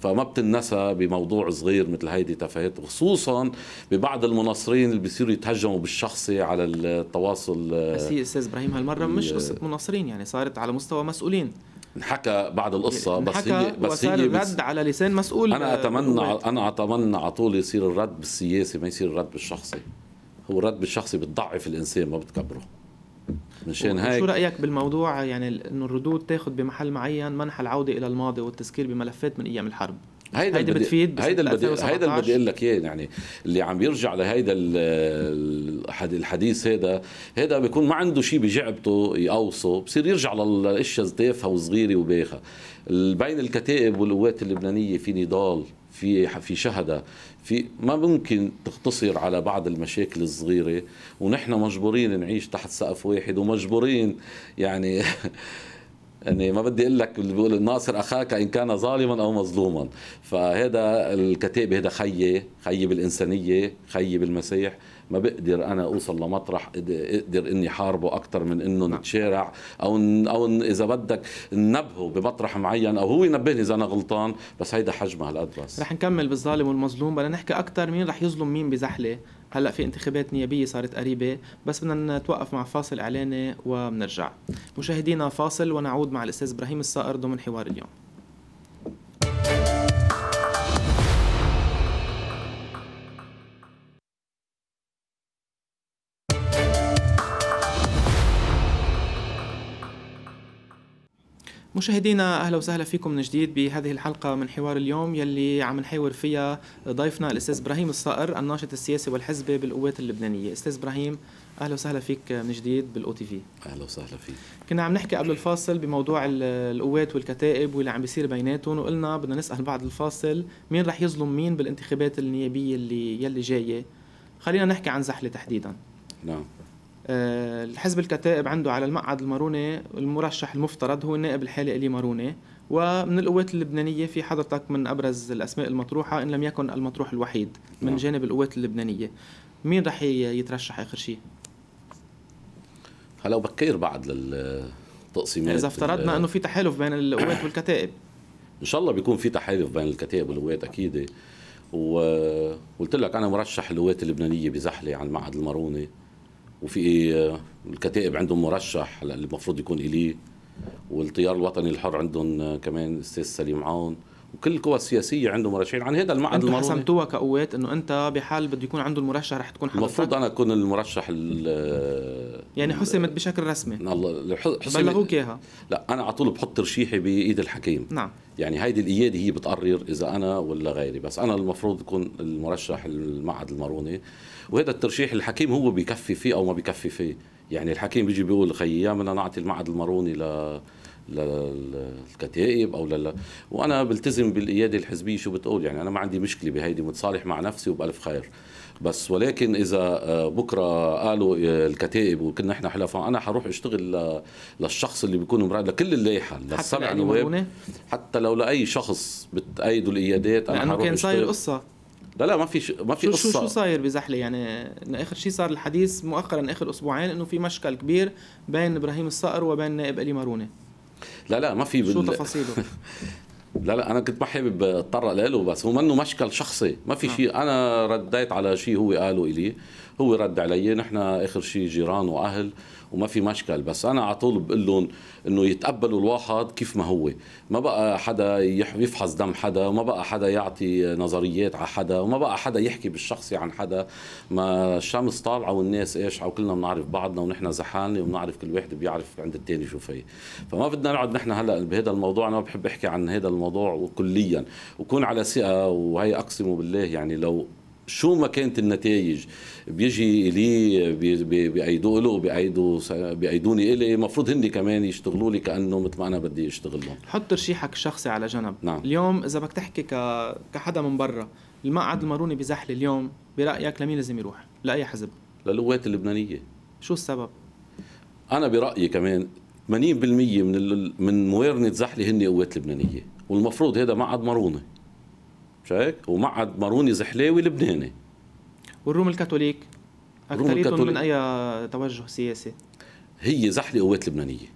B: فما بتنسى بموضوع صغير مثل هيدي تفاهات وخصوصا ببعض المناصرين اللي بيصيروا يتهجموا بالشخصي على التواصل آه، بس هي استاذ
A: ابراهيم هالمره مش قصه مناصرين يعني صارت على مستوى مسؤولين انحكى بعد القصه يعني بس هي بس هي الرد بس على لسان مسؤول انا آه، اتمنى انا
B: اتمنى على طول يصير الرد بالسياسي ما يصير الرد بالشخصي هو الرد بالشخصي بتضعف الانسان ما بتكبره مشان هيك شو
A: رايك بالموضوع يعني انه الردود تاخذ بمحل معين منح العوده الى الماضي والتذكير بملفات من ايام الحرب هيدا هيدي بتفيد هيدا اللي هيدا اللي بدي اقول
B: لك اياه يعني اللي عم يرجع لهيدا الحديث هيدا هيدا بيكون ما عنده شيء بجعبته يقوصه بصير يرجع للاشياء تافهه وصغيره وبايخه بين الكتائب والقوات اللبنانيه في نضال في في شهداء في ما ممكن تقتصر على بعض المشاكل الصغيره ونحن مجبورين نعيش تحت سقف واحد ومجبورين يعني يعني ما بدي اقول لك اللي بيقول ناصر اخاك ان كان ظالما او مظلوما فهذا الكتاب هذا خيي خيي بالانسانيه خيي بالمسيح ما بقدر انا اوصل لمطرح اقدر اني حاربه اكثر من انه نعم. نتشارع او او اذا بدك ننبهه بمطرح معين او هو ينبهني اذا انا غلطان بس هيدا حجمه هالقد بس
A: رح نكمل بالظالم والمظلوم بدنا نحكي اكثر مين رح يظلم مين بزحله هلا في انتخابات نيابيه صارت قريبه بس بدنا نتوقف مع فاصل اعلاني وبنرجع مشاهدينا فاصل ونعود مع الاستاذ ابراهيم الصائر ضمن حوار اليوم مشاهدينا اهلا وسهلا فيكم من جديد بهذه الحلقه من حوار اليوم يلي عم نحاور فيها ضيفنا الاستاذ ابراهيم الصقر الناشط السياسي والحزبي بالقوات اللبنانيه استاذ ابراهيم اهلا وسهلا فيك من جديد بالاو تي في اهلا وسهلا فيك كنا عم نحكي قبل الفاصل بموضوع القوات والكتائب واللي عم بيصير بيناتهم وقلنا بدنا نسال بعد الفاصل مين رح يظلم مين بالانتخابات النيابيه اللي يلي جايه خلينا نحكي عن زحله تحديدا نعم آه، الحزب الكتائب عنده على المقعد الماروني المرشح المفترض هو النائب الحالي إلي ماروني ومن القوات اللبنانية في حضرتك من أبرز الأسماء المطروحة إن لم يكن المطروح الوحيد من نعم. جانب القوات اللبنانية مين رح يترشح آخر شيء؟
B: هلا بكير بعد للتقسيمات إذا افترضنا إنه في تحالف بين القوات والكتائب إن شاء الله بيكون في تحالف بين الكتائب والقوات أكيد وقلت لك أنا مرشح القوات اللبنانية بزحلة على المعهد الماروني وفي آه، الكتائب عندهم مرشح اللي المفروض يكون إليه والتيار الوطني الحر عندهم آه، كمان استاذ سليم عون وكل القوى السياسيه عندهم مرشحين عن هذا المعهد انت حسمتوها
A: كقوات انه انت بحال بده يكون عنده المرشح رح تكون حضرتك
B: المفروض انا اكون المرشح آه،
A: يعني حسمت بشكل رسمي
B: الله بلغوك اياها لا انا على طول بحط ترشيحي بايد الحكيم نعم يعني هيدي الاياده هي بتقرر اذا انا ولا غيري بس انا المفروض اكون المرشح المعهد الماروني وهذا الترشيح الحكيم هو بيكفي فيه او ما بيكفي فيه يعني الحكيم بيجي بيقول خيي بدنا نعطي المعهد الماروني ل للكتائب او لل... وانا بلتزم بالقياده الحزبيه شو بتقول يعني انا ما عندي مشكله بهيدي متصالح مع نفسي وبالف خير بس ولكن اذا آه، بكره قالوا آه، الكتائب وكنا احنا حلفاء انا حروح اشتغل للشخص اللي بيكون مراد لكل اللائحه للسبع نواب حتى لو لاي شخص بتأيدوا القيادات انا لانه كان صاير قصه لا لا ما في ش... ما في شو قصه شو شو صاير
A: بزحله يعني اخر شيء صار الحديث مؤخرا اخر اسبوعين انه في مشكل كبير بين ابراهيم الصقر وبين نائب الي مارونه
B: لا لا ما في بال... شو تفاصيله لا لا انا كنت ما حابب اتطرق له بس هو منه مشكل شخصي ما في نعم. شيء انا رديت على شيء هو قاله الي هو رد علي نحن اخر شيء جيران واهل وما في مشكل بس انا على طول بقول لهم انه يتقبلوا الواحد كيف ما هو ما بقى حدا يفحص دم حدا وما بقى حدا يعطي نظريات على حدا وما بقى حدا يحكي بالشخصي عن حدا ما الشمس طالعه والناس قاشعه وكلنا بنعرف بعضنا ونحن زحالنا وبنعرف كل واحد بيعرف عند الثاني شو فيه فما بدنا نقعد نحن هلا بهذا الموضوع انا ما بحب احكي عن هذا الموضوع كليا وكون على ثقه وهي اقسم بالله يعني لو شو ما كانت النتائج بيجي لي بيعيدوا له بيعيدوا بيعيدوني الي المفروض هن كمان يشتغلوا لي كانه مثل ما انا بدي اشتغل
A: لهم حط ترشيحك الشخصي على جنب نعم. اليوم اذا بدك تحكي ك... كحدا من برا المقعد الماروني بزحله اليوم برايك لمين لازم يروح لاي حزب
B: للقوات اللبنانيه شو السبب انا برايي كمان 80% من ال... من موارنه زحله هن قوات لبنانيه والمفروض هذا مقعد ماروني مش هيك ومعهد ماروني زحلاوي لبناني
A: والروم الكاثوليك اكثريتهم من اي توجه سياسي
B: هي زحله قوات لبنانيه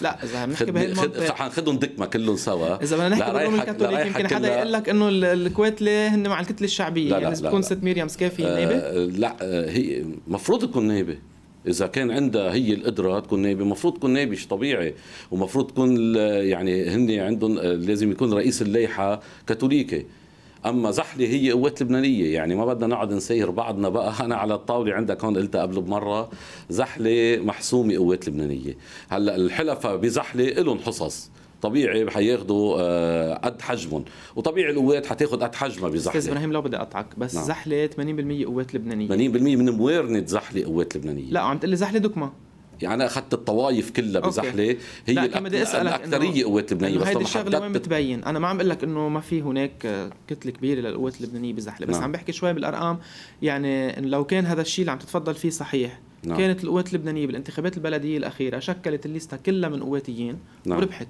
A: لا اذا بنحكي بهالمنطق
B: حناخذهم دكمه كلهم سوا اذا بدنا نحكي بالروم الكاثوليك يمكن حدا يقول
A: لك انه الكويتله هن مع الكتله الشعبيه لا يعني لا يعني بتكون ست مريم سكافي آه نائبه
B: لا آه، هي مفروض تكون نائبه اذا كان عندها هي القدره تكون نائبه المفروض تكون نائبه شيء طبيعي ومفروض تكون يعني هن عندهم آه، لازم يكون رئيس اللائحه كاثوليكي اما زحله هي قوات لبنانيه يعني ما بدنا نقعد نسير بعضنا بقى انا على الطاوله عندك هون قلتها قبل بمره زحله محسومه قوات لبنانيه هلا الحلفاء بزحله لهم حصص طبيعي حياخذوا آه، قد حجمهم وطبيعي القوات حتاخذ قد حجمها بزحله استاذ ابراهيم لو
A: بدي اقطعك بس نعم. زحله 80% قوات لبنانيه 80%
B: من موارنه زحله قوات لبنانيه لا عم
A: تقول لي زحله دكمه يعني انا اخذت الطوايف
B: كلها بزحله هي لا الاكثريه قوات لبنانيه يعني بس هيدي الشغله
A: وين بتبين انا ما عم اقول لك انه ما في هناك كتله كبيره للقوات اللبنانيه بزحله بس نعم. عم بحكي شوي بالارقام يعني لو كان هذا الشيء اللي عم تتفضل فيه صحيح نعم. كانت القوات اللبنانيه بالانتخابات البلديه الاخيره شكلت الليستا كلها من قواتيين نعم. وربحت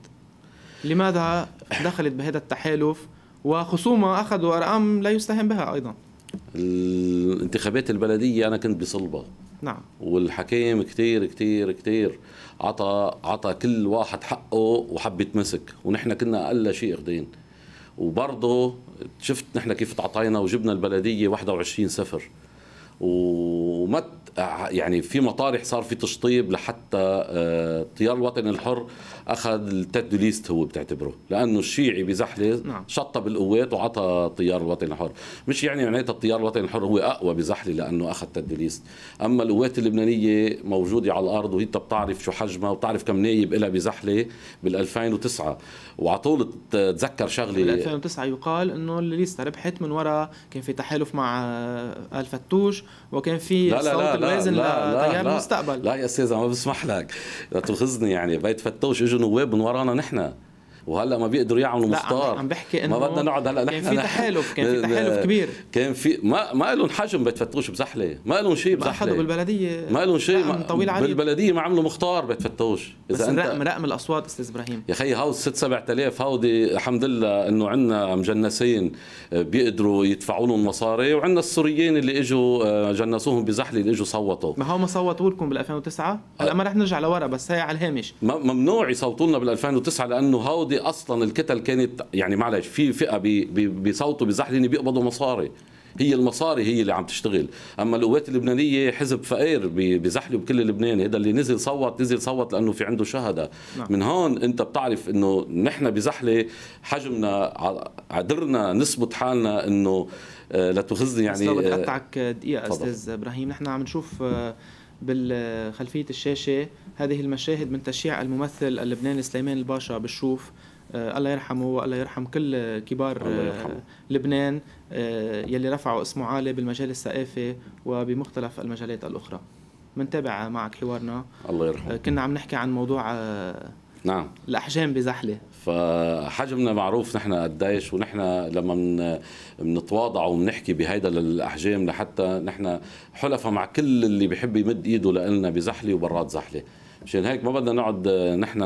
A: لماذا دخلت بهذا التحالف وخصومه اخذوا ارقام لا يستهان بها ايضا
B: الانتخابات البلدية أنا كنت بصلبة نعم والحكيم كتير كتير كتير عطى عطى كل واحد حقه وحب يتمسك ونحن كنا أقل شيء أخدين وبرضه شفت نحن كيف تعطينا وجبنا البلدية 21 سفر وما يعني في مطارح صار في تشطيب لحتى آه، التيار الوطني الحر اخذ التد ليست هو بتعتبره لانه الشيعي بزحله نعم. شطب القوات وعطى التيار الوطني الحر مش يعني معناتها التيار الوطني الحر هو اقوى بزحله لانه اخذ تد ليست اما القوات اللبنانيه موجوده على الارض وهي بتعرف شو حجمها وبتعرف كم نايب لها بزحله بال 2009 وعلى طول تذكر شغله بال
A: 2009 يقال انه الليست ربحت من وراء كان في تحالف مع ال فتوش وكان في لا لا صوت لا لا لا لا, لا, لا, لا, لا, لا,
B: لا, لا, لا يا استاذ ما بسمح لك لا تلخصني يعني بيت فتوش يجوا ويب من ورانا نحن وهلا ما بيقدروا يعملوا مختار عم بحكي انه ما بدنا نقعد هلا نحن كان في تحالف كان في تحالف كبير كان في ما ما لهم حجم بتفتوش بزحله ما لهم شيء بزحله
A: بالبلديه ما لهم شيء طويل عريض
B: بالبلديه ما عملوا مختار بتفتوش اذا بس انت رقم
A: رقم الاصوات استاذ ابراهيم
B: يا خيي هاو 6 7000 هودي الحمد لله انه عندنا مجنسين آه، بيقدروا يدفعوا لهم مصاري وعندنا السوريين اللي اجوا آه، جنسوهم بزحله اللي اجوا صوتوا
A: ما هو ما صوتوا لكم بال 2009 هلا آه. ما رح نرجع لورا بس هي على الهامش
B: ممنوع يصوتوا لنا بال 2009 لانه هودي الماضي اصلا الكتل كانت يعني معلش في فئه بيصوتوا بزحلين بيقبضوا مصاري هي المصاري هي اللي عم تشتغل اما القوات اللبنانيه حزب فقير بزحله بكل لبنان هذا اللي نزل صوت نزل صوت لانه في عنده شهداء نعم. من هون انت بتعرف انه نحن بزحله حجمنا قدرنا نثبت حالنا انه آه، لا تخزني يعني بس لو بتقطعك
A: آه، دقيقه استاذ ابراهيم نحن عم نشوف آه، بالخلفية الشاشة هذه المشاهد من تشييع الممثل اللبناني سليمان الباشا بالشوف آه، الله يرحمه والله يرحم كل كبار آه، لبنان آه، يلي رفعوا اسمه عالي بالمجال الثقافي وبمختلف المجالات الأخرى منتابع معك حوارنا الله يرحمه كنا عم نحكي عن موضوع نعم الأحجام بزحلة
B: فحجمنا معروف نحن قديش ونحن لما بنتواضع وبنحكي بهيدا الاحجام لحتى نحن حلفاء مع كل اللي بيحب يمد ايده لنا بزحله وبرات زحله مشان هيك ما بدنا نقعد نحن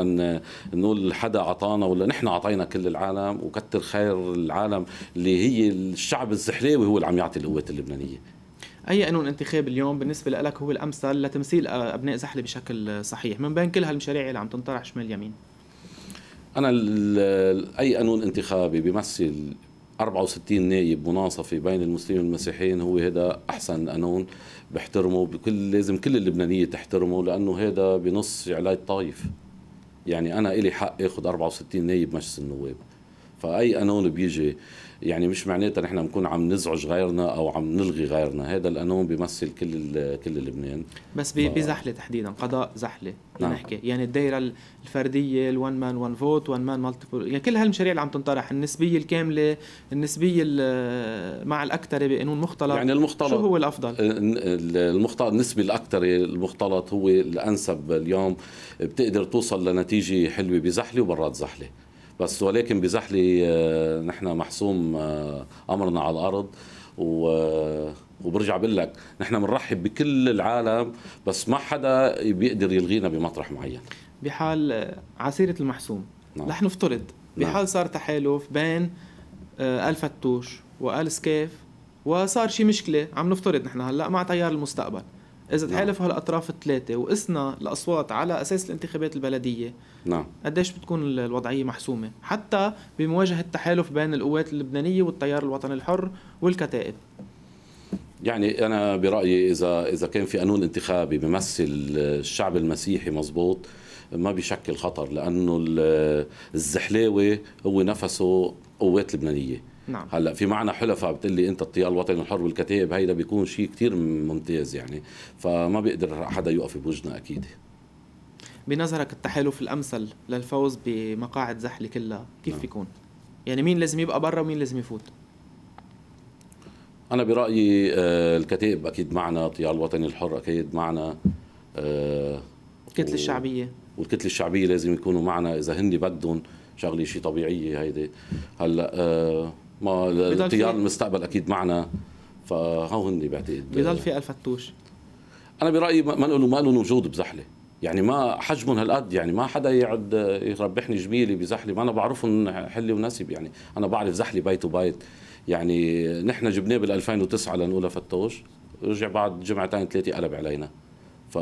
B: نقول حدا اعطانا ولا نحن اعطينا كل العالم وكتر خير العالم اللي هي الشعب الزحلاوي هو اللي عم يعطي القوات اللبنانيه
A: اي قانون انتخاب اليوم بالنسبه لك هو الامثل لتمثيل ابناء زحله بشكل صحيح من بين كل هالمشاريع اللي عم تنطرح شمال يمين
B: انا اي قانون انتخابي بيمثل 64 نايب مناصفه بين المسلمين والمسيحيين هو هذا احسن قانون بحترمه بكل لازم كل اللبنانيه تحترمه لانه هذا بنص علاج طايف يعني انا الي حق اخذ 64 نايب مجلس النواب فاي قانون بيجي يعني مش معناتها نحن بنكون عم نزعج غيرنا او عم نلغي غيرنا هذا القانون بيمثل كل كل لبنان
A: بس ب... بزحله تحديدا قضاء زحله نعم. نحكي يعني الدائره الفرديه الوان مان وان فوت وان مان مالتيبل يعني كل هالمشاريع اللي عم تنطرح النسبيه الكامله النسبيه مع الاكثر بقانون مختلط يعني المختلط شو هو
B: الافضل المختلط النسبي الاكثر المختلط هو الانسب اليوم بتقدر توصل لنتيجه حلوه بزحله وبرات زحله بس ولكن بزحلي آه، نحن محسوم آه، امرنا على الارض و آه، وبرجع بقول لك نحن بنرحب بكل العالم بس ما حدا بيقدر يلغينا بمطرح معين
A: بحال عسيرة المحسوم نعم. رح نفترض نعم. بحال نعم. صار تحالف بين آل فتوش وآل سكيف وصار شي مشكلة عم نفترض نحن هلا مع تيار المستقبل اذا نعم. تحالفوا هالاطراف الثلاثه وقسنا الاصوات على اساس الانتخابات البلديه نعم قديش بتكون الوضعيه محسومه حتى بمواجهه التحالف بين القوات اللبنانيه والتيار الوطني الحر والكتائب
B: يعني انا برايي اذا اذا كان في قانون انتخابي بمثل الشعب المسيحي مزبوط ما بيشكل خطر لانه الزحلاوي هو نفسه قوات لبنانيه نعم. هلا في معنا حلفاء لي انت الطيار الوطني الحر والكتائب هيدا بيكون شيء كثير ممتاز يعني فما بيقدر حدا يقف بوجنا اكيد
A: بنظرك التحالف الامثل للفوز بمقاعد زحله كلها كيف نعم. بيكون يعني مين لازم يبقى برا ومين لازم يفوت
B: انا برايي آه، الكتائب اكيد معنا الطيار الوطني الحر اكيد معنا آه، الكتله و... الشعبيه والكتله الشعبيه لازم يكونوا معنا اذا هن بدهم شغله شيء طبيعيه هيدي هلا آه، ما التيار المستقبل اكيد معنا فهو هن بعتقد بضل
A: في الفتوش
B: انا برايي ما له ما له وجود بزحله يعني ما حجمهم هالقد يعني ما حدا يقعد يربحني جميلي بزحله ما انا بعرفهم حلي ونسب يعني انا بعرف زحله بيت وبيت يعني نحن جبناه بال 2009 لنقولها فتوش رجع بعد جمعتين ثلاثه قلب علينا ف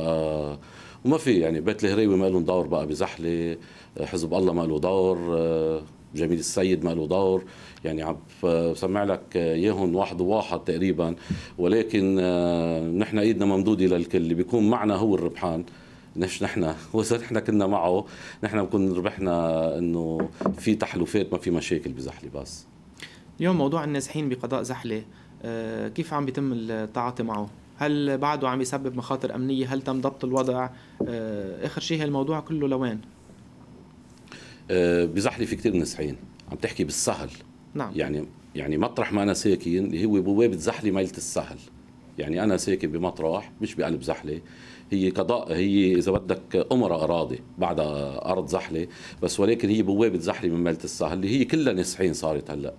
B: وما في يعني بيت الهريوي ما له دور بقى بزحله حزب الله ما له دور جميل السيد ما له دور يعني عم بسمع لك اياهم واحد وواحد تقريبا ولكن آه، نحن ايدنا ممدوده للكل اللي بيكون معنا هو الربحان مش نحن واذا نحن كنا معه نحن بكون ربحنا انه في تحالفات ما في مشاكل بزحله بس
A: اليوم موضوع النازحين بقضاء زحله آه، كيف عم بيتم التعاطي معه هل بعده عم يسبب مخاطر امنيه هل تم ضبط الوضع آه، اخر شيء هالموضوع كله لوين
B: آه، بزحلي في كثير من الصحيين عم تحكي بالسهل نعم يعني يعني مطرح ما انا ساكن اللي هو بوابه زحله ميله السهل يعني انا ساكن بمطرح مش بقلب زحله هي قضاء هي اذا بدك امر اراضي بعدها ارض زحله بس ولكن هي بوابه زحله من ميله السهل اللي هي كلها نسحين صارت هلا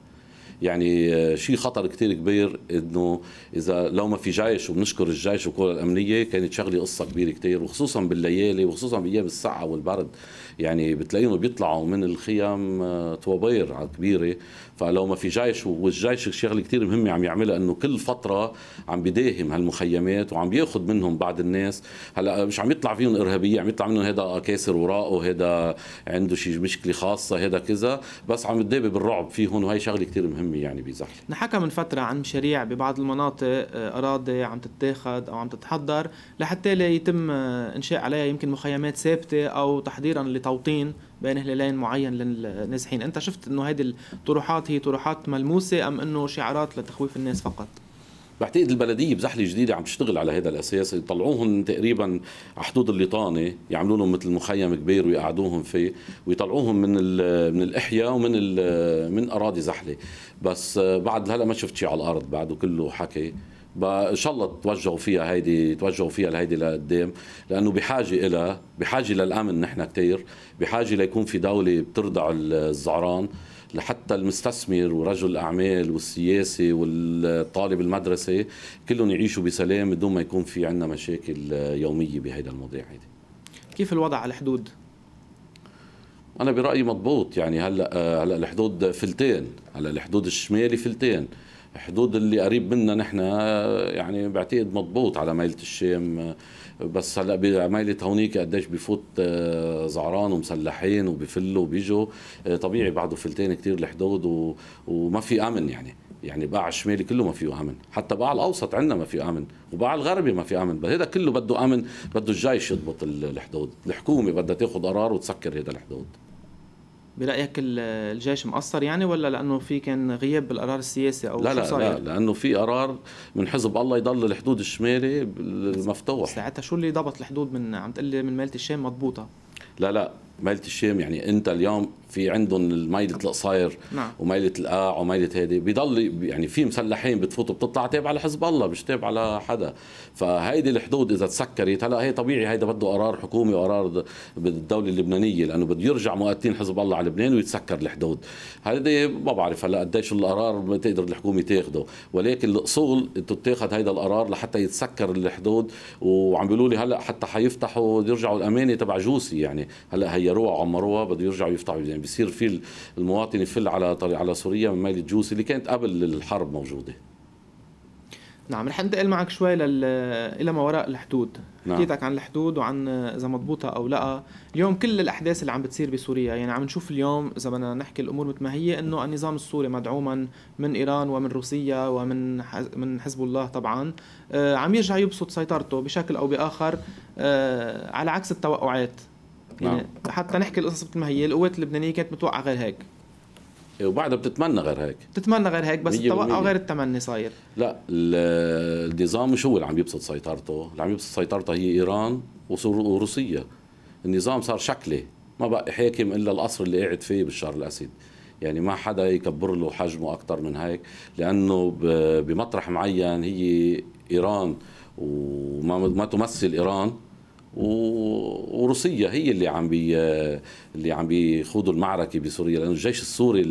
B: يعني آه، شيء خطر كثير كبير انه اذا لو ما في جيش وبنشكر الجيش والقوى الامنيه كانت شغله قصه كبيره كثير وخصوصا بالليالي وخصوصا بايام السقعه والبرد يعني بتلاقيهم بيطلعوا من الخيام آه، طوابير كبيره فلو ما في جيش والجيش شغله كثير مهمه عم يعملها انه كل فتره عم بداهم هالمخيمات وعم بياخذ منهم بعض الناس هلا مش عم يطلع فيهم ارهابيه عم يطلع منهم هذا كاسر وراقه هذا عنده شيء مشكله خاصه هذا كذا بس عم تدابي بالرعب فيهم وهي شغله كثير مهمه مهمه يعني بزحله
A: نحكى من فتره عن مشاريع ببعض المناطق آه، اراضي عم تتاخذ او عم تتحضر لحتى لا يتم آه، انشاء عليها يمكن مخيمات ثابته او تحضيرا لتوطين بين هلالين معين للنازحين انت شفت انه هذه الطروحات هي طروحات ملموسه ام انه شعارات لتخويف الناس فقط
B: بعتقد البلديه بزحله جديده عم تشتغل على هذا الاساس يطلعوهم تقريبا على حدود الليطانه يعملوا لهم مثل مخيم كبير ويقعدوهم فيه ويطلعوهم من من الاحياء ومن من اراضي زحله بس بعد هلا ما شفت شيء على الارض بعد وكله حكي ان شاء الله توجهوا فيها هيدي توجهوا فيها لهيدي لقدام لانه بحاجه إلى بحاجه للامن نحن كثير بحاجه ليكون في دوله بترضع الزعران لحتى المستثمر ورجل الأعمال والسياسي والطالب المدرسي كلهم يعيشوا بسلام بدون ما يكون في عندنا مشاكل يومية بهذا المواضيع
A: هيدي كيف الوضع على الحدود؟
B: انا برايي مضبوط يعني هلا هلا الحدود فلتين هلا الحدود الشمالي فلتين الحدود اللي قريب منا نحن يعني بعتقد مضبوط على ميلة الشام بس هلا بعمالة هونيك قديش بفوت آه، زعران ومسلحين وبفلوا وبيجوا آه، طبيعي بعده فلتين كثير الحدود وما في امن يعني يعني باع الشمالي كله ما فيه امن حتى باع الاوسط عندنا ما فيه امن وباع الغربي ما فيه امن هذا كله بده امن بده الجيش يضبط الحدود الحكومه بدها تاخذ قرار وتسكر هذا الحدود
A: برايك الجيش مقصر يعني ولا لانه في كان غياب بالقرار السياسي او لا لا, لا
B: لانه في قرار من حزب الله يضل الحدود الشمالي مفتوح
A: ساعتها شو اللي ضبط الحدود من عم تقول من مالة الشام مضبوطه
B: لا لا ميلة الشام يعني انت اليوم في عندهم ميلة القصير نعم. وميلة القاع وميلة هذه بيضل يعني في مسلحين بتفوت وبتطلع تابع على حزب الله مش تابع على حدا فهيدي الحدود اذا تسكرت هلا هي طبيعي هيدا بده قرار حكومي وقرار بالدوله اللبنانيه لانه بده يرجع مؤتين حزب الله على لبنان ويتسكر الحدود هيدي ما بعرف هلا قديش القرار بتقدر الحكومه تاخده ولكن الاصول انه تاخذ هيدا القرار لحتى يتسكر الحدود وعم بيقولوا لي هلا حتى حيفتحوا يرجعوا الامانه تبع جوسي يعني هلا هي غيروها عمروها بده يرجعوا يفتحوا يعني بصير في المواطن يفل على طريق على سوريا من ميل الجوس اللي كانت قبل الحرب موجوده
A: نعم رح انتقل معك شوي لل... الى ما وراء الحدود نعم. حكيتك عن الحدود وعن اذا مضبوطه او لا اليوم كل الاحداث اللي عم بتصير بسوريا يعني عم نشوف اليوم اذا بدنا نحكي الامور مثل ما هي انه النظام السوري مدعوما من ايران ومن روسيا ومن حز... من حزب الله طبعا آه عم يرجع يبسط سيطرته بشكل او باخر آه على عكس التوقعات نعم. يعني نعم. حتى نحكي القصص مثل ما هي القوات اللبنانيه كانت متوقعه غير هيك إيه، وبعدها بتتمنى غير هيك بتتمنى غير هيك بس التوقع غير التمني صاير
B: لا النظام مش هو اللي عم يبسط سيطرته اللي عم يبسط سيطرته هي ايران وروسيا النظام صار شكله ما بقى حاكم الا القصر اللي قاعد فيه بالشهر الاسد يعني ما حدا يكبر له حجمه اكثر من هيك لانه بمطرح معين هي ايران وما ما تمثل ايران وروسيا هي اللي عم بي اللي عم بيخوضوا المعركه بسوريا لانه الجيش السوري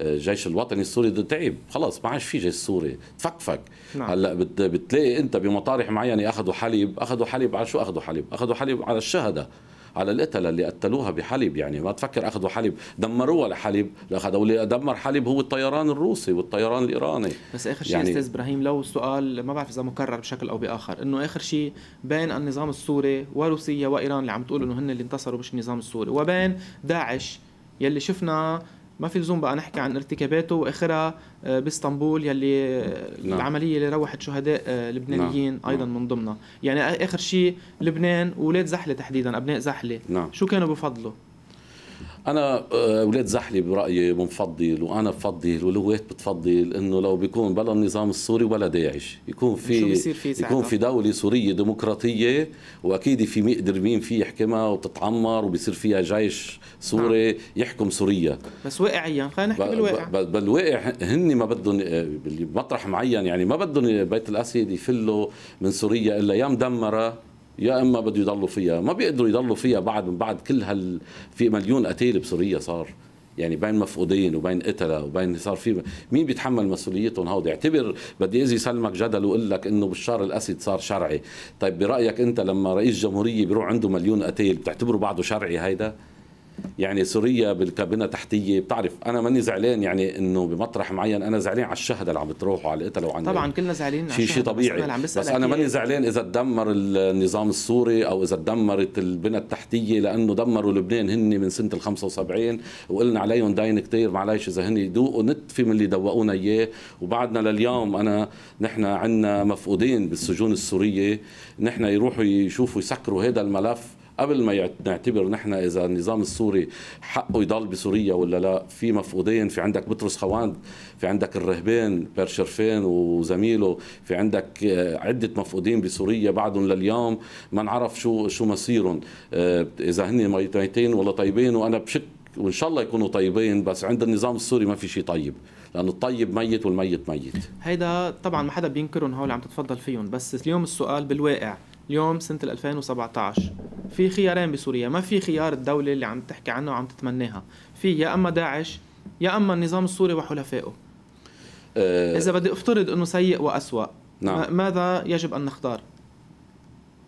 B: الجيش الوطني السوري تعب خلاص ما عادش في جيش سوري تفكفك نعم. هلا بتلاقي انت بمطارح معينه اخذوا حليب اخذوا حليب على شو اخذوا حليب اخذوا حليب على الشهداء على القتلة اللي قتلوها بحلب يعني ما تفكر أخذوا حلب دمروها لحلب أخذوا اللي دمر حلب هو الطيران الروسي والطيران الإيراني
A: بس آخر شيء يعني... أستاذ إبراهيم لو سؤال ما بعرف إذا مكرر بشكل أو بآخر إنه آخر شيء بين النظام السوري وروسيا وإيران اللي عم تقول إنه هن اللي انتصروا مش النظام السوري وبين داعش يلي شفنا ما في لزوم بقى نحكي عن ارتكاباته واخرها آه، باسطنبول يلي آه، نعم. العمليه اللي روحت شهداء آه، لبنانيين نعم. ايضا نعم. من ضمنها يعني اخر شيء لبنان واولاد زحله تحديدا ابناء زحله نعم. شو كانوا بفضلوا
B: انا اولاد آه، زحلي برايي منفضل وانا بفضل والهوات بتفضل انه لو بيكون بلا النظام السوري ولا داعش يكون في يكون في دوله سوريه ديمقراطيه واكيد في مقدر مين في يحكمها وتتعمر وبيصير فيها جيش سوري نعم. يحكم سوريا بس واقعيا خلينا نحكي بالواقع بالواقع هن ما بدهم آه، بمطرح معين يعني ما بدهم آه، بيت الاسد يفلوا من سوريا الا يا مدمره يا اما بده يضلوا فيها ما بيقدروا يضلوا فيها بعد من بعد كل هال في مليون قتيل بسوريا صار يعني بين مفقودين وبين قتلة وبين صار في مين بيتحمل مسؤوليتهم هودي اعتبر بدي اجي سلمك جدل واقول لك انه بشار الاسد صار شرعي طيب برايك انت لما رئيس جمهوريه بيروح عنده مليون قتيل بتعتبره بعده شرعي هيدا يعني سوريا بالكابينه تحتيه بتعرف انا ماني زعلان يعني انه بمطرح معين انا زعلان على الشهداء اللي عم بتروحوا على القتل وعن طبعا
A: كلنا زعلانين شيء شيء طبيعي بس, بس انا ماني
B: يعني. زعلان اذا تدمر النظام السوري او اذا تدمرت البنى التحتيه لانه دمروا لبنان هن من سنه ال 75 وقلنا عليهم داين كثير معلش اذا هن يدوقوا نتفه من اللي دوقونا اياه وبعدنا لليوم انا نحن عندنا مفقودين بالسجون السوريه نحن يروحوا يشوفوا يسكروا هذا الملف قبل ما نعتبر نحن اذا النظام السوري حقه يضل بسوريا ولا لا في مفقودين في عندك بطرس خواند في عندك الرهبان بير وزميله في عندك آه، عده مفقودين بسوريا بعدهم لليوم ما نعرف شو شو مصيرهم آه، اذا هن ميتين ولا طيبين وانا بشك وان شاء الله يكونوا طيبين بس عند النظام السوري ما في شيء طيب لانه الطيب ميت والميت ميت
A: هيدا طبعا ما حدا بينكرهم هول عم تتفضل فيهم بس اليوم السؤال بالواقع اليوم سنة 2017 في خيارين بسوريا ما في خيار الدولة اللي عم تحكي عنه وعم تتمناها في يا أما داعش يا أما النظام السوري وحلفائه أه إذا بدي أفترض أنه سيء وأسوأ نعم. ماذا يجب أن نختار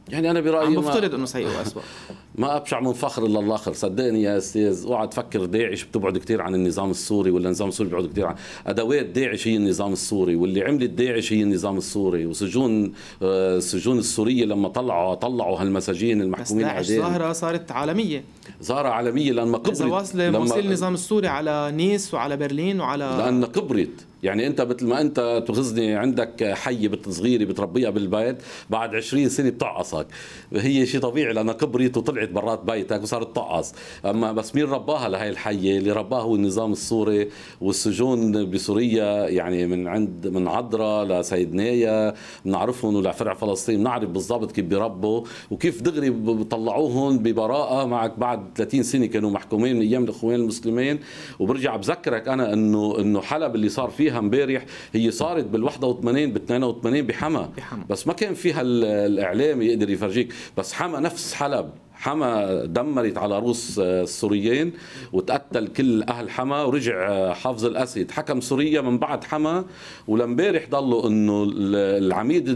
A: يعني انا برايي عم بفترض انه سيء واسوء
B: ما ابشع من فخر الا الاخر صدقني يا استاذ اوعى تفكر داعش بتبعد كثير عن النظام السوري ولا النظام السوري بيبعد كثير عن ادوات داعش هي النظام السوري واللي عملت داعش هي النظام السوري وسجون آه، السجون السوريه لما طلعوا طلعوا هالمساجين المحكومين بس داعش ظاهره صارت عالميه ظاهره عالميه لما كبرت اذا واصله لما...
A: النظام السوري على نيس وعلى برلين وعلى لان
B: كبرت يعني انت مثل ما انت تغزني عندك حيه صغيره بتربيها بالبيت بعد 20 سنه بتعقصك هي شيء طبيعي لانها كبرت وطلعت برات بيتك وصارت تعقص اما بس مين رباها لهي الحيه اللي رباها هو النظام السوري والسجون بسوريا يعني من عند من لسيد لسيدنايا بنعرفهم ولفرع فلسطين بنعرف بالضبط كيف بيربوا وكيف دغري بيطلعوهم ببراءه معك بعد 30 سنه كانوا محكومين من ايام الاخوان المسلمين وبرجع بذكرك انا انه انه حلب اللي صار فيها فيها امبارح هي صارت بال 81 بال 82 بحما بحما بس ما كان فيها الاعلام يقدر يفرجيك بس حما نفس حلب حما دمرت على رؤوس آه، السوريين وتقتل كل اهل حما ورجع آه، حافظ الاسد حكم سوريا من بعد حما ولمبارح ضلوا انه العميد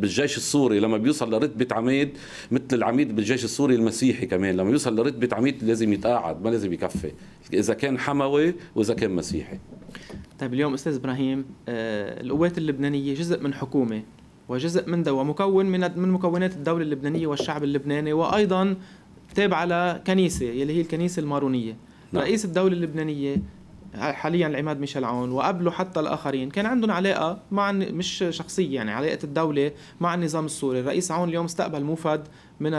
B: بالجيش السوري لما بيوصل لرتبه عميد مثل العميد بالجيش السوري المسيحي كمان لما يوصل لرتبه عميد لازم يتقاعد ما لازم يكفي اذا كان حموي واذا كان مسيحي
A: طيب اليوم استاذ ابراهيم آه، القوات اللبنانيه جزء من حكومه وجزء من ده ومكون من من مكونات الدولة اللبنانية والشعب اللبناني وأيضا تابعة لكنيسة اللي هي الكنيسة المارونية نعم. رئيس الدولة اللبنانية حاليا العماد ميشيل عون وقبله حتى الاخرين كان عندهم علاقه مع مش شخصيه يعني علاقه الدوله مع النظام السوري، الرئيس عون اليوم استقبل موفد من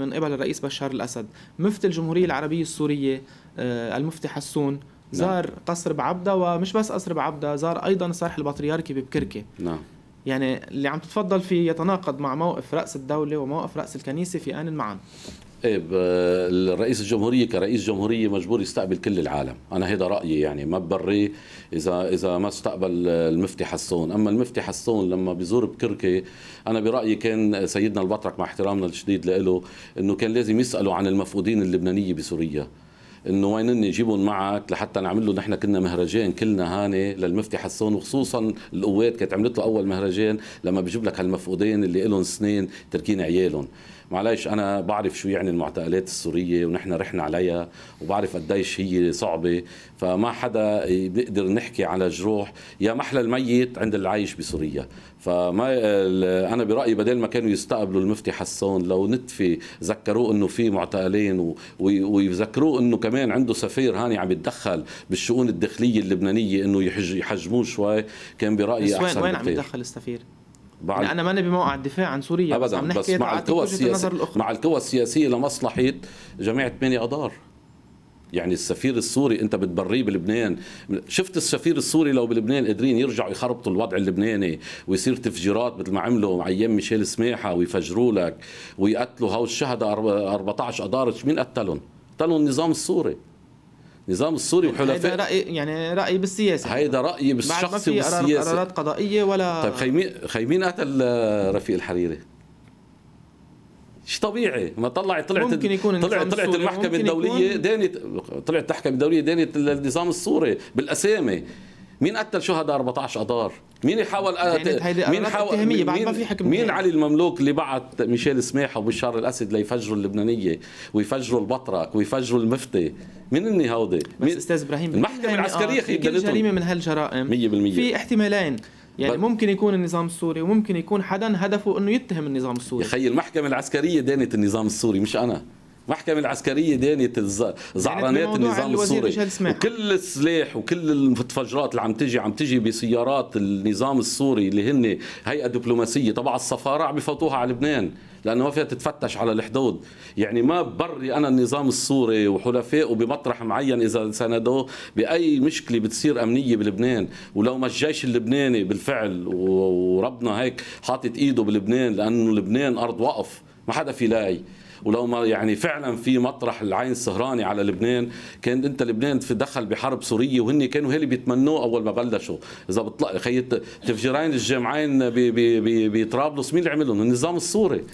A: من قبل الرئيس بشار الاسد، مفتي الجمهوريه العربيه السوريه آه، المفتي حسون نعم. زار نعم. قصر بعبده ومش بس قصر بعبده زار ايضا صرح البطريركي ببكركي نعم يعني اللي عم تتفضل فيه يتناقض مع موقف رأس الدولة وموقف رأس الكنيسة في آن المعن
B: ايه الرئيس الجمهوريه كرئيس جمهوريه مجبور يستقبل كل العالم انا هذا رايي يعني ما ببري اذا اذا ما استقبل المفتي حسون اما المفتي حسون لما بيزور بكركي انا برايي كان سيدنا البطرك مع احترامنا الشديد له انه كان لازم يساله عن المفقودين اللبنانيه بسوريا انه وينن يجيبهم معك لحتى نعمل له نحن كنا مهرجان كلنا هاني للمفتي حسون وخصوصا القوات كانت عملت له اول مهرجان لما بجيب لك هالمفقودين اللي لهم سنين تركين عيالهم معلش انا بعرف شو يعني المعتقلات السوريه ونحن رحنا عليها وبعرف قديش هي صعبه فما حدا بيقدر نحكي على جروح يا محلى الميت عند العايش بسوريا فما انا برايي بدل ما كانوا يستقبلوا المفتي حسون لو نتفي ذكروه انه في معتقلين ويذكروه انه كمان عنده سفير هاني عم يتدخل بالشؤون الداخليه اللبنانيه انه يحجموه شوي كان برايي احسن وين وين عم يتدخل السفير؟ لا
A: انا ماني بموقع الدفاع عن سوريا ابدا بس, بس مع القوى السياسيه
B: مع القوى السياسيه لمصلحه جميع 8 اذار يعني السفير السوري انت بتبريه بلبنان شفت السفير السوري لو بلبنان قادرين يرجعوا يخربطوا الوضع اللبناني ويصير تفجيرات مثل ما عملوا مع ايام ميشيل سماحه ويفجروا لك ويقتلوا هاو الشهداء 14 اذار مين قتلهم؟ قتلهم النظام السوري النظام السوري وحلفاء هذا رأي
A: يعني راي بالسياسه هيدا رايي بالشخصي ما والسياسه قرارات قضائيه ولا طيب خيمين
B: خيمين قتل آه، رفيق الحريري شيء طبيعي ما طلعت طلعت ممكن يكون طلعت طلعت المحكمه الدوليه دانت طلعت المحكمه الدوليه دانت النظام السوري بالاسامي مين قتل شهداء 14 اذار مين حاول يعني مين حاول مين, بعد ما في حكم مين علي المملوك اللي بعت ميشيل سماحه وبشار الاسد ليفجروا اللبنانيه ويفجروا البطرك ويفجروا المفتي مين هن هودي بس استاذ ابراهيم المحكمه يعني العسكريه آه، في كل جريمه من هالجرائم 100% في
A: احتمالين يعني ممكن يكون النظام السوري وممكن يكون حدا هدفه انه يتهم النظام السوري يا خي
B: المحكمه العسكريه دانت النظام السوري مش انا المحكمة العسكرية دانية زعرانات النظام السوري وكل السلاح وكل المتفجرات اللي عم تجي عم تجي بسيارات النظام السوري اللي هن هيئة دبلوماسية تبع السفارة عم بفوتوها على لبنان لانه ما فيها تتفتش على الحدود يعني ما بري انا النظام السوري وحلفائه بمطرح معين اذا سندوه باي مشكله بتصير امنيه بلبنان ولو ما الجيش اللبناني بالفعل وربنا هيك حاطط ايده بلبنان لانه لبنان ارض وقف ما حدا في لاقي ولو ما يعني فعلا في مطرح العين السهراني على لبنان كان انت لبنان في دخل بحرب سوريه وهن كانوا اللي بيتمنوه اول ما بلشوا اذا بتطلع خي تفجيرين الجامعين بطرابلس مين اللي عملهم النظام السوري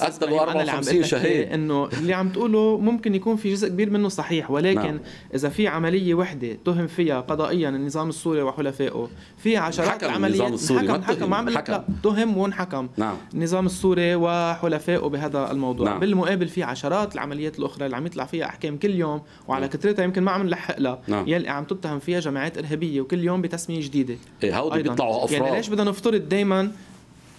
B: قتلوا 54 شهيد
A: انه اللي عم تقوله ممكن يكون في جزء كبير منه صحيح ولكن نعم. اذا في عمليه وحده تهم فيها قضائيا النظام السوري وحلفائه في عشرات النظام السوري حكم حكم ما عمل لا تهم وانحكم نعم. النظام السوري وحلفائه بهذا الموضوع نعم. بالمقابل بالمقابل في عشرات العمليات الاخرى اللي عم يطلع فيها احكام كل يوم وعلى نعم. كثرتها يمكن ما عم نلحق لها نعم. يلي عم تتهم فيها جماعات ارهابيه وكل يوم بتسميه جديده إيه هودي بيطلعوا افراد يعني ليش بدنا نفترض دائما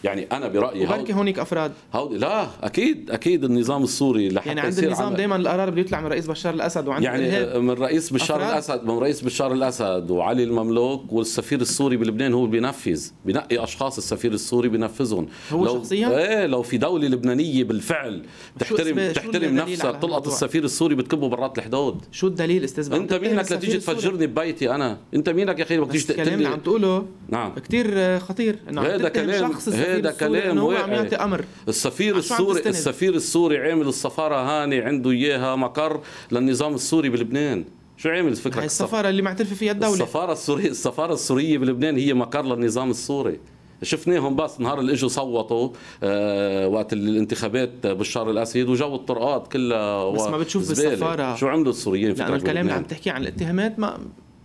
B: يعني انا برايي بركي هونيك افراد هود لا اكيد اكيد النظام السوري لحتى يعني عند النظام
A: دائما القرار بيطلع من رئيس بشار الاسد وعند يعني الهيب. آه،
B: من رئيس بشار أفراد. الاسد من رئيس بشار الاسد وعلي المملوك والسفير السوري بلبنان هو بينفذ بنقي اشخاص السفير السوري بينفذهم هو لو شخصيا ايه لو في دوله لبنانيه بالفعل تحترم تحترم نفسها بتلقط السفير السوري بتكبه برات الحدود
A: شو الدليل استاذ انت مينك لتيجي تفجرني
B: ببيتي انا انت مينك يا اخي بدك تيجي تقتلني عم تقوله نعم كثير خطير انه عم تقتل شخص هيدا ده كلام هو عم يعطي امر السفير السوري السفير السوري عامل السفاره هاني عنده اياها مقر للنظام السوري بلبنان شو عامل فكرة هي السفارة اللي معترفة فيها الدولة السفارة السورية السفارة السورية بلبنان هي مقر للنظام السوري شفناهم بس نهار اللي اجوا صوتوا آه، وقت الانتخابات بالشهر الاسيد وجو الطرقات كلها بس ما بتشوف بالسفاره شو عملوا السوريين في لانه الكلام اللي عم
A: تحكي عن الاتهامات ما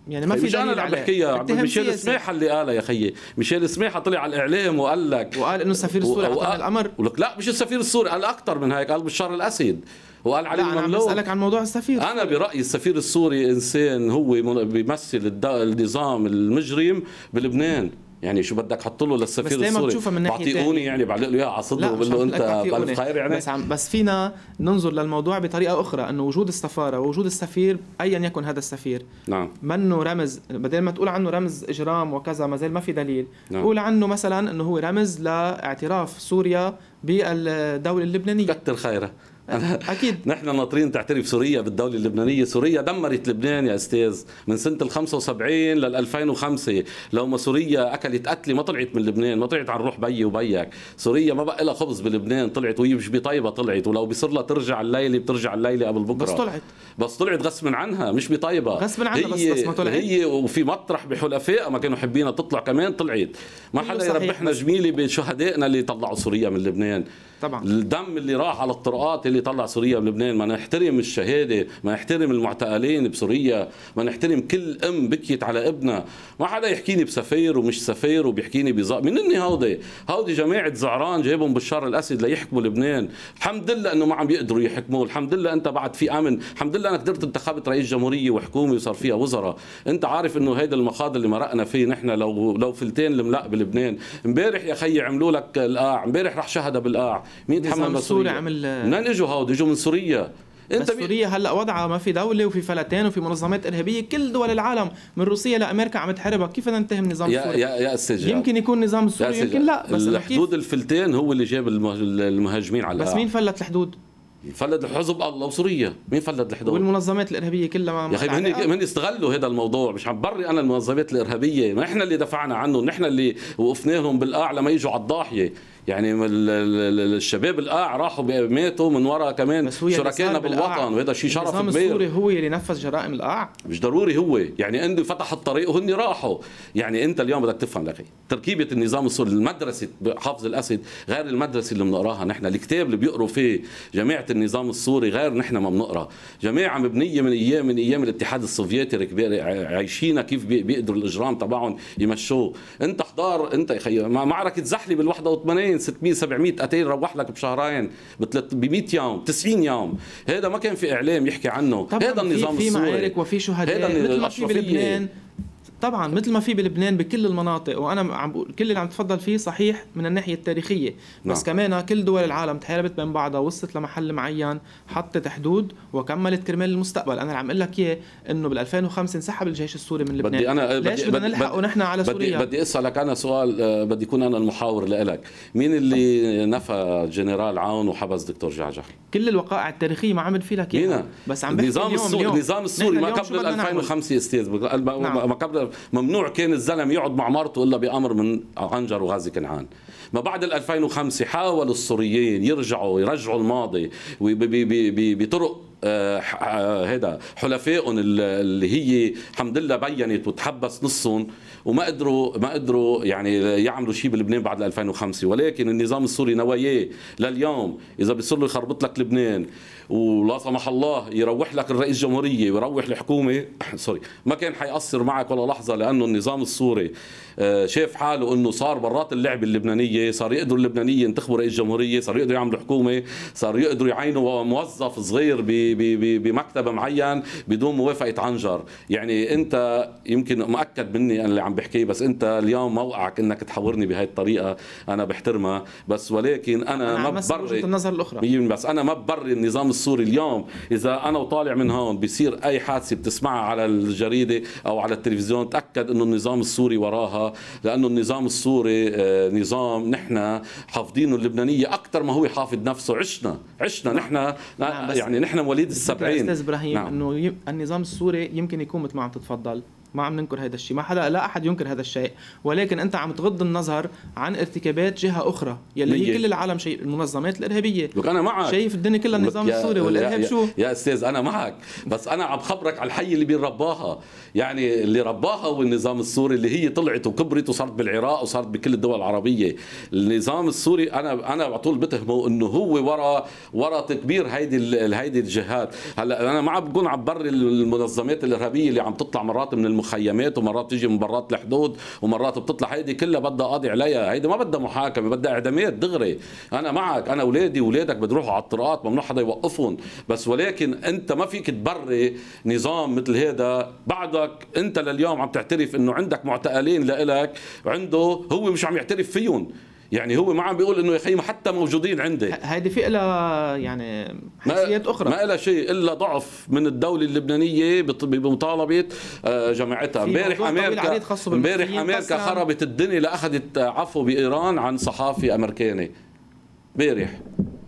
A: يعني ما في مش انا اللي عم بحكيها ميشيل سماحه
B: اللي قالها يا خيي ميشيل سماحه طلع على الاعلام وقال لك وقال انه السفير السوري و... وقال... الامر ولك لا مش السفير السوري قال اكثر من هيك قال بشار الاسد وقال علي المملوك انا بسالك
A: عن موضوع السفير انا
B: برايي السفير السوري انسان هو بيمثل النظام المجرم بلبنان يعني شو بدك حط له للسفير السوري بس من ناحيه يعني بعلق له اياها على صدره وبقول له انت بالف خير يعني بس عم
A: بس فينا ننظر للموضوع بطريقه اخرى انه وجود السفاره ووجود السفير ايا يكن هذا السفير نعم منه رمز بدل ما تقول عنه رمز اجرام وكذا ما زال ما في دليل نعم. قول عنه مثلا انه هو رمز لاعتراف سوريا بالدوله اللبنانيه كتر خيره
B: اكيد نحن ناطرين تعترف سوريا بالدوله اللبنانيه سوريا دمرت لبنان يا استاذ من سنه ال 75 لل 2005 لو ما سوريا اكلت قتله ما طلعت من لبنان ما طلعت عن روح بيي وبيك سوريا ما بقى لها خبز بلبنان طلعت وهي مش بطيبه طلعت ولو بصير لها ترجع الليله بترجع الليله قبل بكره بس طلعت بس طلعت غصب عنها مش بطيبه غصب عنها هي بس, بس ما طلعت هي وفي مطرح بحلفائها ما كانوا حابينها تطلع كمان طلعت ما حدا يربحنا جميله بشهدائنا اللي طلعوا سوريا من لبنان طبعا الدم اللي راح على الطرقات اللي يطلع سوريا ولبنان ما نحترم الشهاده ما نحترم المعتقلين بسوريا ما نحترم كل ام بكيت على ابنها ما حدا يحكيني بسفير ومش سفير وبيحكيني بزق من اني هودي هودي جماعه زعران جايبهم بشار الاسد ليحكموا لبنان الحمد لله انه ما عم يقدروا يحكموا الحمد لله انت بعد في امن الحمد لله انا قدرت انتخبت رئيس جمهوريه وحكومه وصار فيها وزراء انت عارف انه هيدا المخاض اللي مرقنا فيه نحن لو لو فلتين الملأ بلبنان امبارح يا خيي عملوا لك القاع امبارح راح شهد بالقاع مين تحمل مسؤوليه عمل من اجوا يجوا هود يجوا من سوريا
A: انت بس سوريا هلا وضعها ما في دوله وفي فلتان وفي منظمات ارهابيه كل دول العالم من روسيا لامريكا عم تحاربها كيف بدنا نتهم نظام سوريا يا يا استاذ يمكن يكون نظام السوري يمكن لا بس الحدود
B: الفلتان هو اللي جاب المهاجمين على بس مين
A: فلت الحدود
B: فلت حزب الله وسوريا مين فلت الحدود
A: والمنظمات الارهابيه كلها ما يا اخي هن
B: هن استغلوا هذا الموضوع مش عم بري انا المنظمات الارهابيه ما نحن اللي دفعنا عنهم نحن اللي وقفنا لهم بالقاع لما يجوا على الضاحيه يعني الشباب القاع راحوا ماتوا من وراء كمان
A: شركائنا بالوطن وهذا شيء شرف كبير النظام السوري هو اللي نفذ جرائم القاع
B: مش ضروري هو يعني عنده فتح الطريق وهن راحوا يعني انت اليوم بدك تفهم لك تركيبه النظام السوري المدرسه حافظ الاسد غير المدرسه اللي بنقراها نحن الكتاب اللي بيقروا فيه جماعه النظام السوري غير نحن ما بنقرا جماعه مبنيه من ايام من ايام الاتحاد السوفيتي عايشين كيف بيقدروا الاجرام تبعهم يمشوه انت حضار انت يا معركه زحله بال81 600 700 قتيل روح لك بشهرين ب 100 يوم 90 يوم هذا ما كان في اعلام يحكي عنه هذا النظام في السوري في معارك وفي شهداء مثل ما في بلبنان
A: طبعا مثل ما في بلبنان بكل المناطق وانا عم بقول كل اللي عم تفضل فيه صحيح من الناحيه التاريخيه نعم. بس كمان آه، كل دول العالم تحاربت بين بعضها وصلت لمحل معين حطت حدود وكملت كرمال المستقبل انا اللي عم اقول لك اياه انه بال 2005 انسحب الجيش السوري من لبنان بدي انا ليش بدنا نلحق ونحن على بدي سوريا بدي
B: اسالك انا سؤال آه، بدي يكون انا المحاور لك مين اللي نفى جنرال عون وحبس دكتور جعجع
A: كل الوقائع التاريخيه ما عمل في لك اياها بس عم بحكي النظام السوري النظام السوري ما قبل 2005
B: استاذ ما قبل نعم. الحرب ممنوع كان الزلم يقعد مع مرته الا بامر من عنجر وغازي كنعان ما بعد 2005 حاول السوريين يرجعوا يرجعوا الماضي بطرق هذا آه، حلفائهم اللي هي الحمد لله بينت وتحبس نصهم وما قدروا ما قدروا يعني يعملوا شيء بلبنان بعد 2005 ولكن النظام السوري نواياه لليوم اذا بيصير له يخربط لك لبنان ولا سمح الله يروح لك الرئيس الجمهوريه ويروح الحكومه سوري ما كان حيأثر معك ولا لحظه لانه النظام السوري آه، شاف حاله انه صار برات اللعبه اللبنانيه صار يقدروا اللبنانيين ينتخبوا رئيس جمهوريه صار يقدروا يعملوا حكومه صار يقدروا يعينوا موظف صغير ب بمكتب معين بدون موافقه عنجر يعني انت يمكن مؤكد مني انا اللي عم بحكيه بس انت اليوم موقعك انك تحاورني بهي الطريقه انا بحترمها بس ولكن انا, أنا ما ببرر النظر الاخرى بس انا ما ببرر النظام السوري اليوم اذا انا وطالع من هون بصير اي حادثه بتسمعها على الجريده او على التلفزيون تاكد انه النظام السوري وراها لانه النظام السوري آه، نظام نحن حافظينه اللبنانيه اكثر ما هو حافظ نفسه عشنا عشنا نعم. نحن نعم، يعني نحن مواليد السبعين استاذ ابراهيم نعم.
A: انه النظام السوري يمكن يكون مثل ما عم تتفضل ما عم ننكر هذا الشيء ما حدا لا احد ينكر هذا الشيء ولكن انت عم تغض النظر عن ارتكابات جهه اخرى يلي هي كل العالم شيء المنظمات الارهابيه لك انا معك شايف الدنيا كلها النظام السوري والارهاب شو
B: يا استاذ انا معك بس انا عم خبرك على الحي اللي بيرباها يعني اللي رباها هو النظام السوري اللي هي طلعت وكبرت وصارت بالعراق وصارت بكل الدول العربيه النظام السوري انا انا على طول بتهمه انه هو ورا ورا تكبير هيدي هيدي الجهات هلا انا ما عم بكون عم المنظمات الارهابيه اللي عم تطلع مرات من الم مخيمات ومرات بتيجي برات الحدود ومرات بتطلع هيدي كلها بدها قاضي عليها هيدي ما بدها محاكمه بدها اعدامات دغري انا معك انا اولادي واولادك بتروحوا على الطرقات ممنوع حدا يوقفهم بس ولكن انت ما فيك تبري نظام مثل هذا بعدك انت لليوم عم تعترف انه عندك معتقلين لإلك عنده هو مش عم يعترف فيهم يعني هو ما عم بيقول انه يا خيي حتى موجودين عندي
A: هيدي في لها يعني حسيات اخرى ما لها
B: شيء الا ضعف من الدوله اللبنانيه بمطالبه آه، جماعتها امبارح امريكا امبارح امريكا آه. خربت الدنيا لاخذت عفو بايران عن صحافي امريكاني امبارح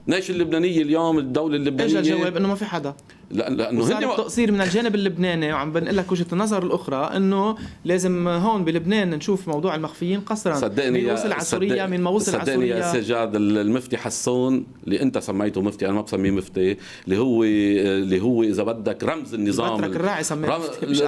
B: ليش اللبنانيه اليوم الدوله اللبنانيه اجى الجواب انه ما في حدا لا لانه هن و...
A: تقصير من الجانب اللبناني وعم بنقول لك وجهه النظر الاخرى انه لازم هون بلبنان نشوف موضوع المخفيين قسرا صدقني من وصل على سوريا من ما وصل على سوريا صدقني يا
B: سجاد المفتي حسون اللي انت سميته مفتي انا ما بسميه مفتي اللي هو اللي هو اذا بدك رمز النظام البطرك الراعي سميته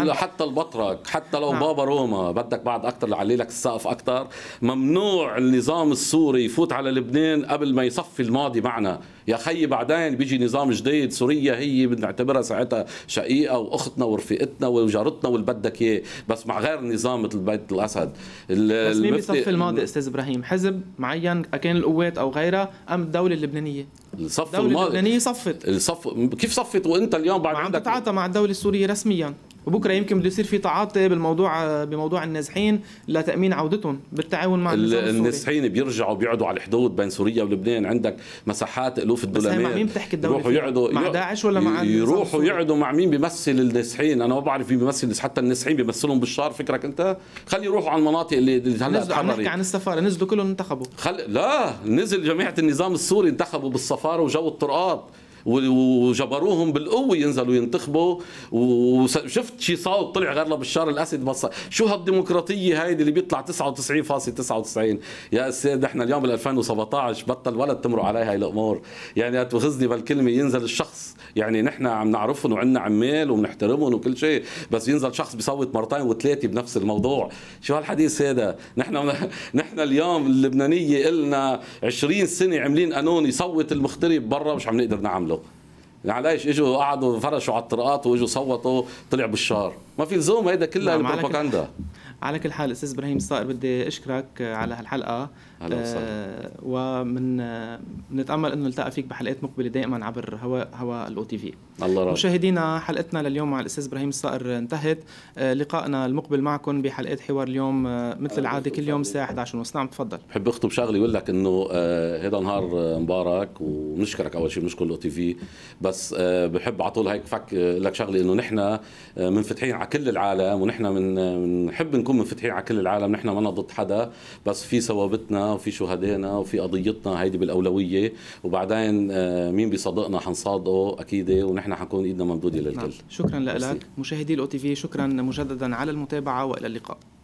B: رم... حتى البطرك حتى لو ها. نعم. بابا روما بدك بعد اكثر لعلي لك السقف اكثر ممنوع النظام السوري يفوت على لبنان قبل ما يصفي الماضي معنا يا خي بعدين بيجي نظام جديد سوريا هي بنعتبرها ساعتها شقيقه واختنا ورفيقتنا وجارتنا واللي بدك
A: اياه بس مع غير نظام مثل بيت الاسد بس مين بيصفي الماضي استاذ ابراهيم حزب معين كان القوات او غيرها ام الدوله اللبنانيه الصف الماضي اللبنانيه صفت الصف كيف صفت وانت اليوم بعد عندك عم تتعاطى مع الدوله السوريه رسميا وبكره يمكن بده يصير في تعاطي بالموضوع بموضوع النازحين لتامين عودتهم بالتعاون مع النازحين
B: بيرجعوا بيقعدوا على الحدود بين سوريا ولبنان عندك مساحات الوف الدولارات مع مين بتحكي الدوله يروحوا يقعدوا مع داعش ولا مع يروحوا يقعدوا مع مين بيمثل النازحين انا ما بعرف مين بيمثل حتى النازحين بيمثلهم بالشار فكرك انت خلي يروحوا على المناطق اللي هلا نزلوا عم نحكي عن
A: السفاره نزلوا كلهم انتخبوا خل...
B: لا نزل جماعه النظام السوري انتخبوا بالسفاره وجو الطرقات وجبروهم بالقوه ينزلوا ينتخبوا وشفت شي صوت طلع غير بشار الاسد بص شو هالديمقراطيه هاي اللي بيطلع 99.99 يا استاذ نحن اليوم بال 2017 بطل ولا تمروا علي هاي الامور يعني اتوخذني بالكلمه ينزل الشخص يعني نحن عم نعرفهم وعنا عمال وبنحترمهم وكل شيء بس ينزل شخص بيصوت مرتين وثلاثه بنفس الموضوع شو هالحديث هذا نحن نحن اليوم اللبنانيه قلنا 20 سنه عاملين قانون يصوت المغترب برا مش عم نقدر نعمله معلش اجوا قعدوا فرشوا على الطرقات واجوا صوتوا طلع بالشار ما في لزوم هيدا كلها نعم، البروباغندا
A: على كل حال استاذ ابراهيم الصائر بدي اشكرك على هالحلقه اهلا وسهلا آه، ومن آه، نتامل انه نلتقى فيك بحلقات مقبله دائما عبر هواء هواء الاو تي في الله راضي مشاهدينا حلقتنا لليوم مع الاستاذ ابراهيم الصقر انتهت آه، لقائنا المقبل معكم بحلقات حوار اليوم مثل العاده كل يوم الساعه 11 ونص نعم تفضل
B: بحب اختم شغله يقول لك انه هذا نهار مبارك وبنشكرك اول شيء بنشكر الاو تي في بس بحب على طول هيك فك لك شغله انه نحن منفتحين على كل العالم ونحن بنحب نكون منفتحين على كل العالم نحن ما ضد حدا بس في ثوابتنا وفي شهدائنا وفي قضيتنا هيدي بالاولويه وبعدين آه، مين بيصدقنا حنصادقه اكيد إيه، ونحن حنكون ايدنا ممدوده نعم. للكل
A: شكرا لك مشاهدي الاو تي في شكرا مجددا على المتابعه والى اللقاء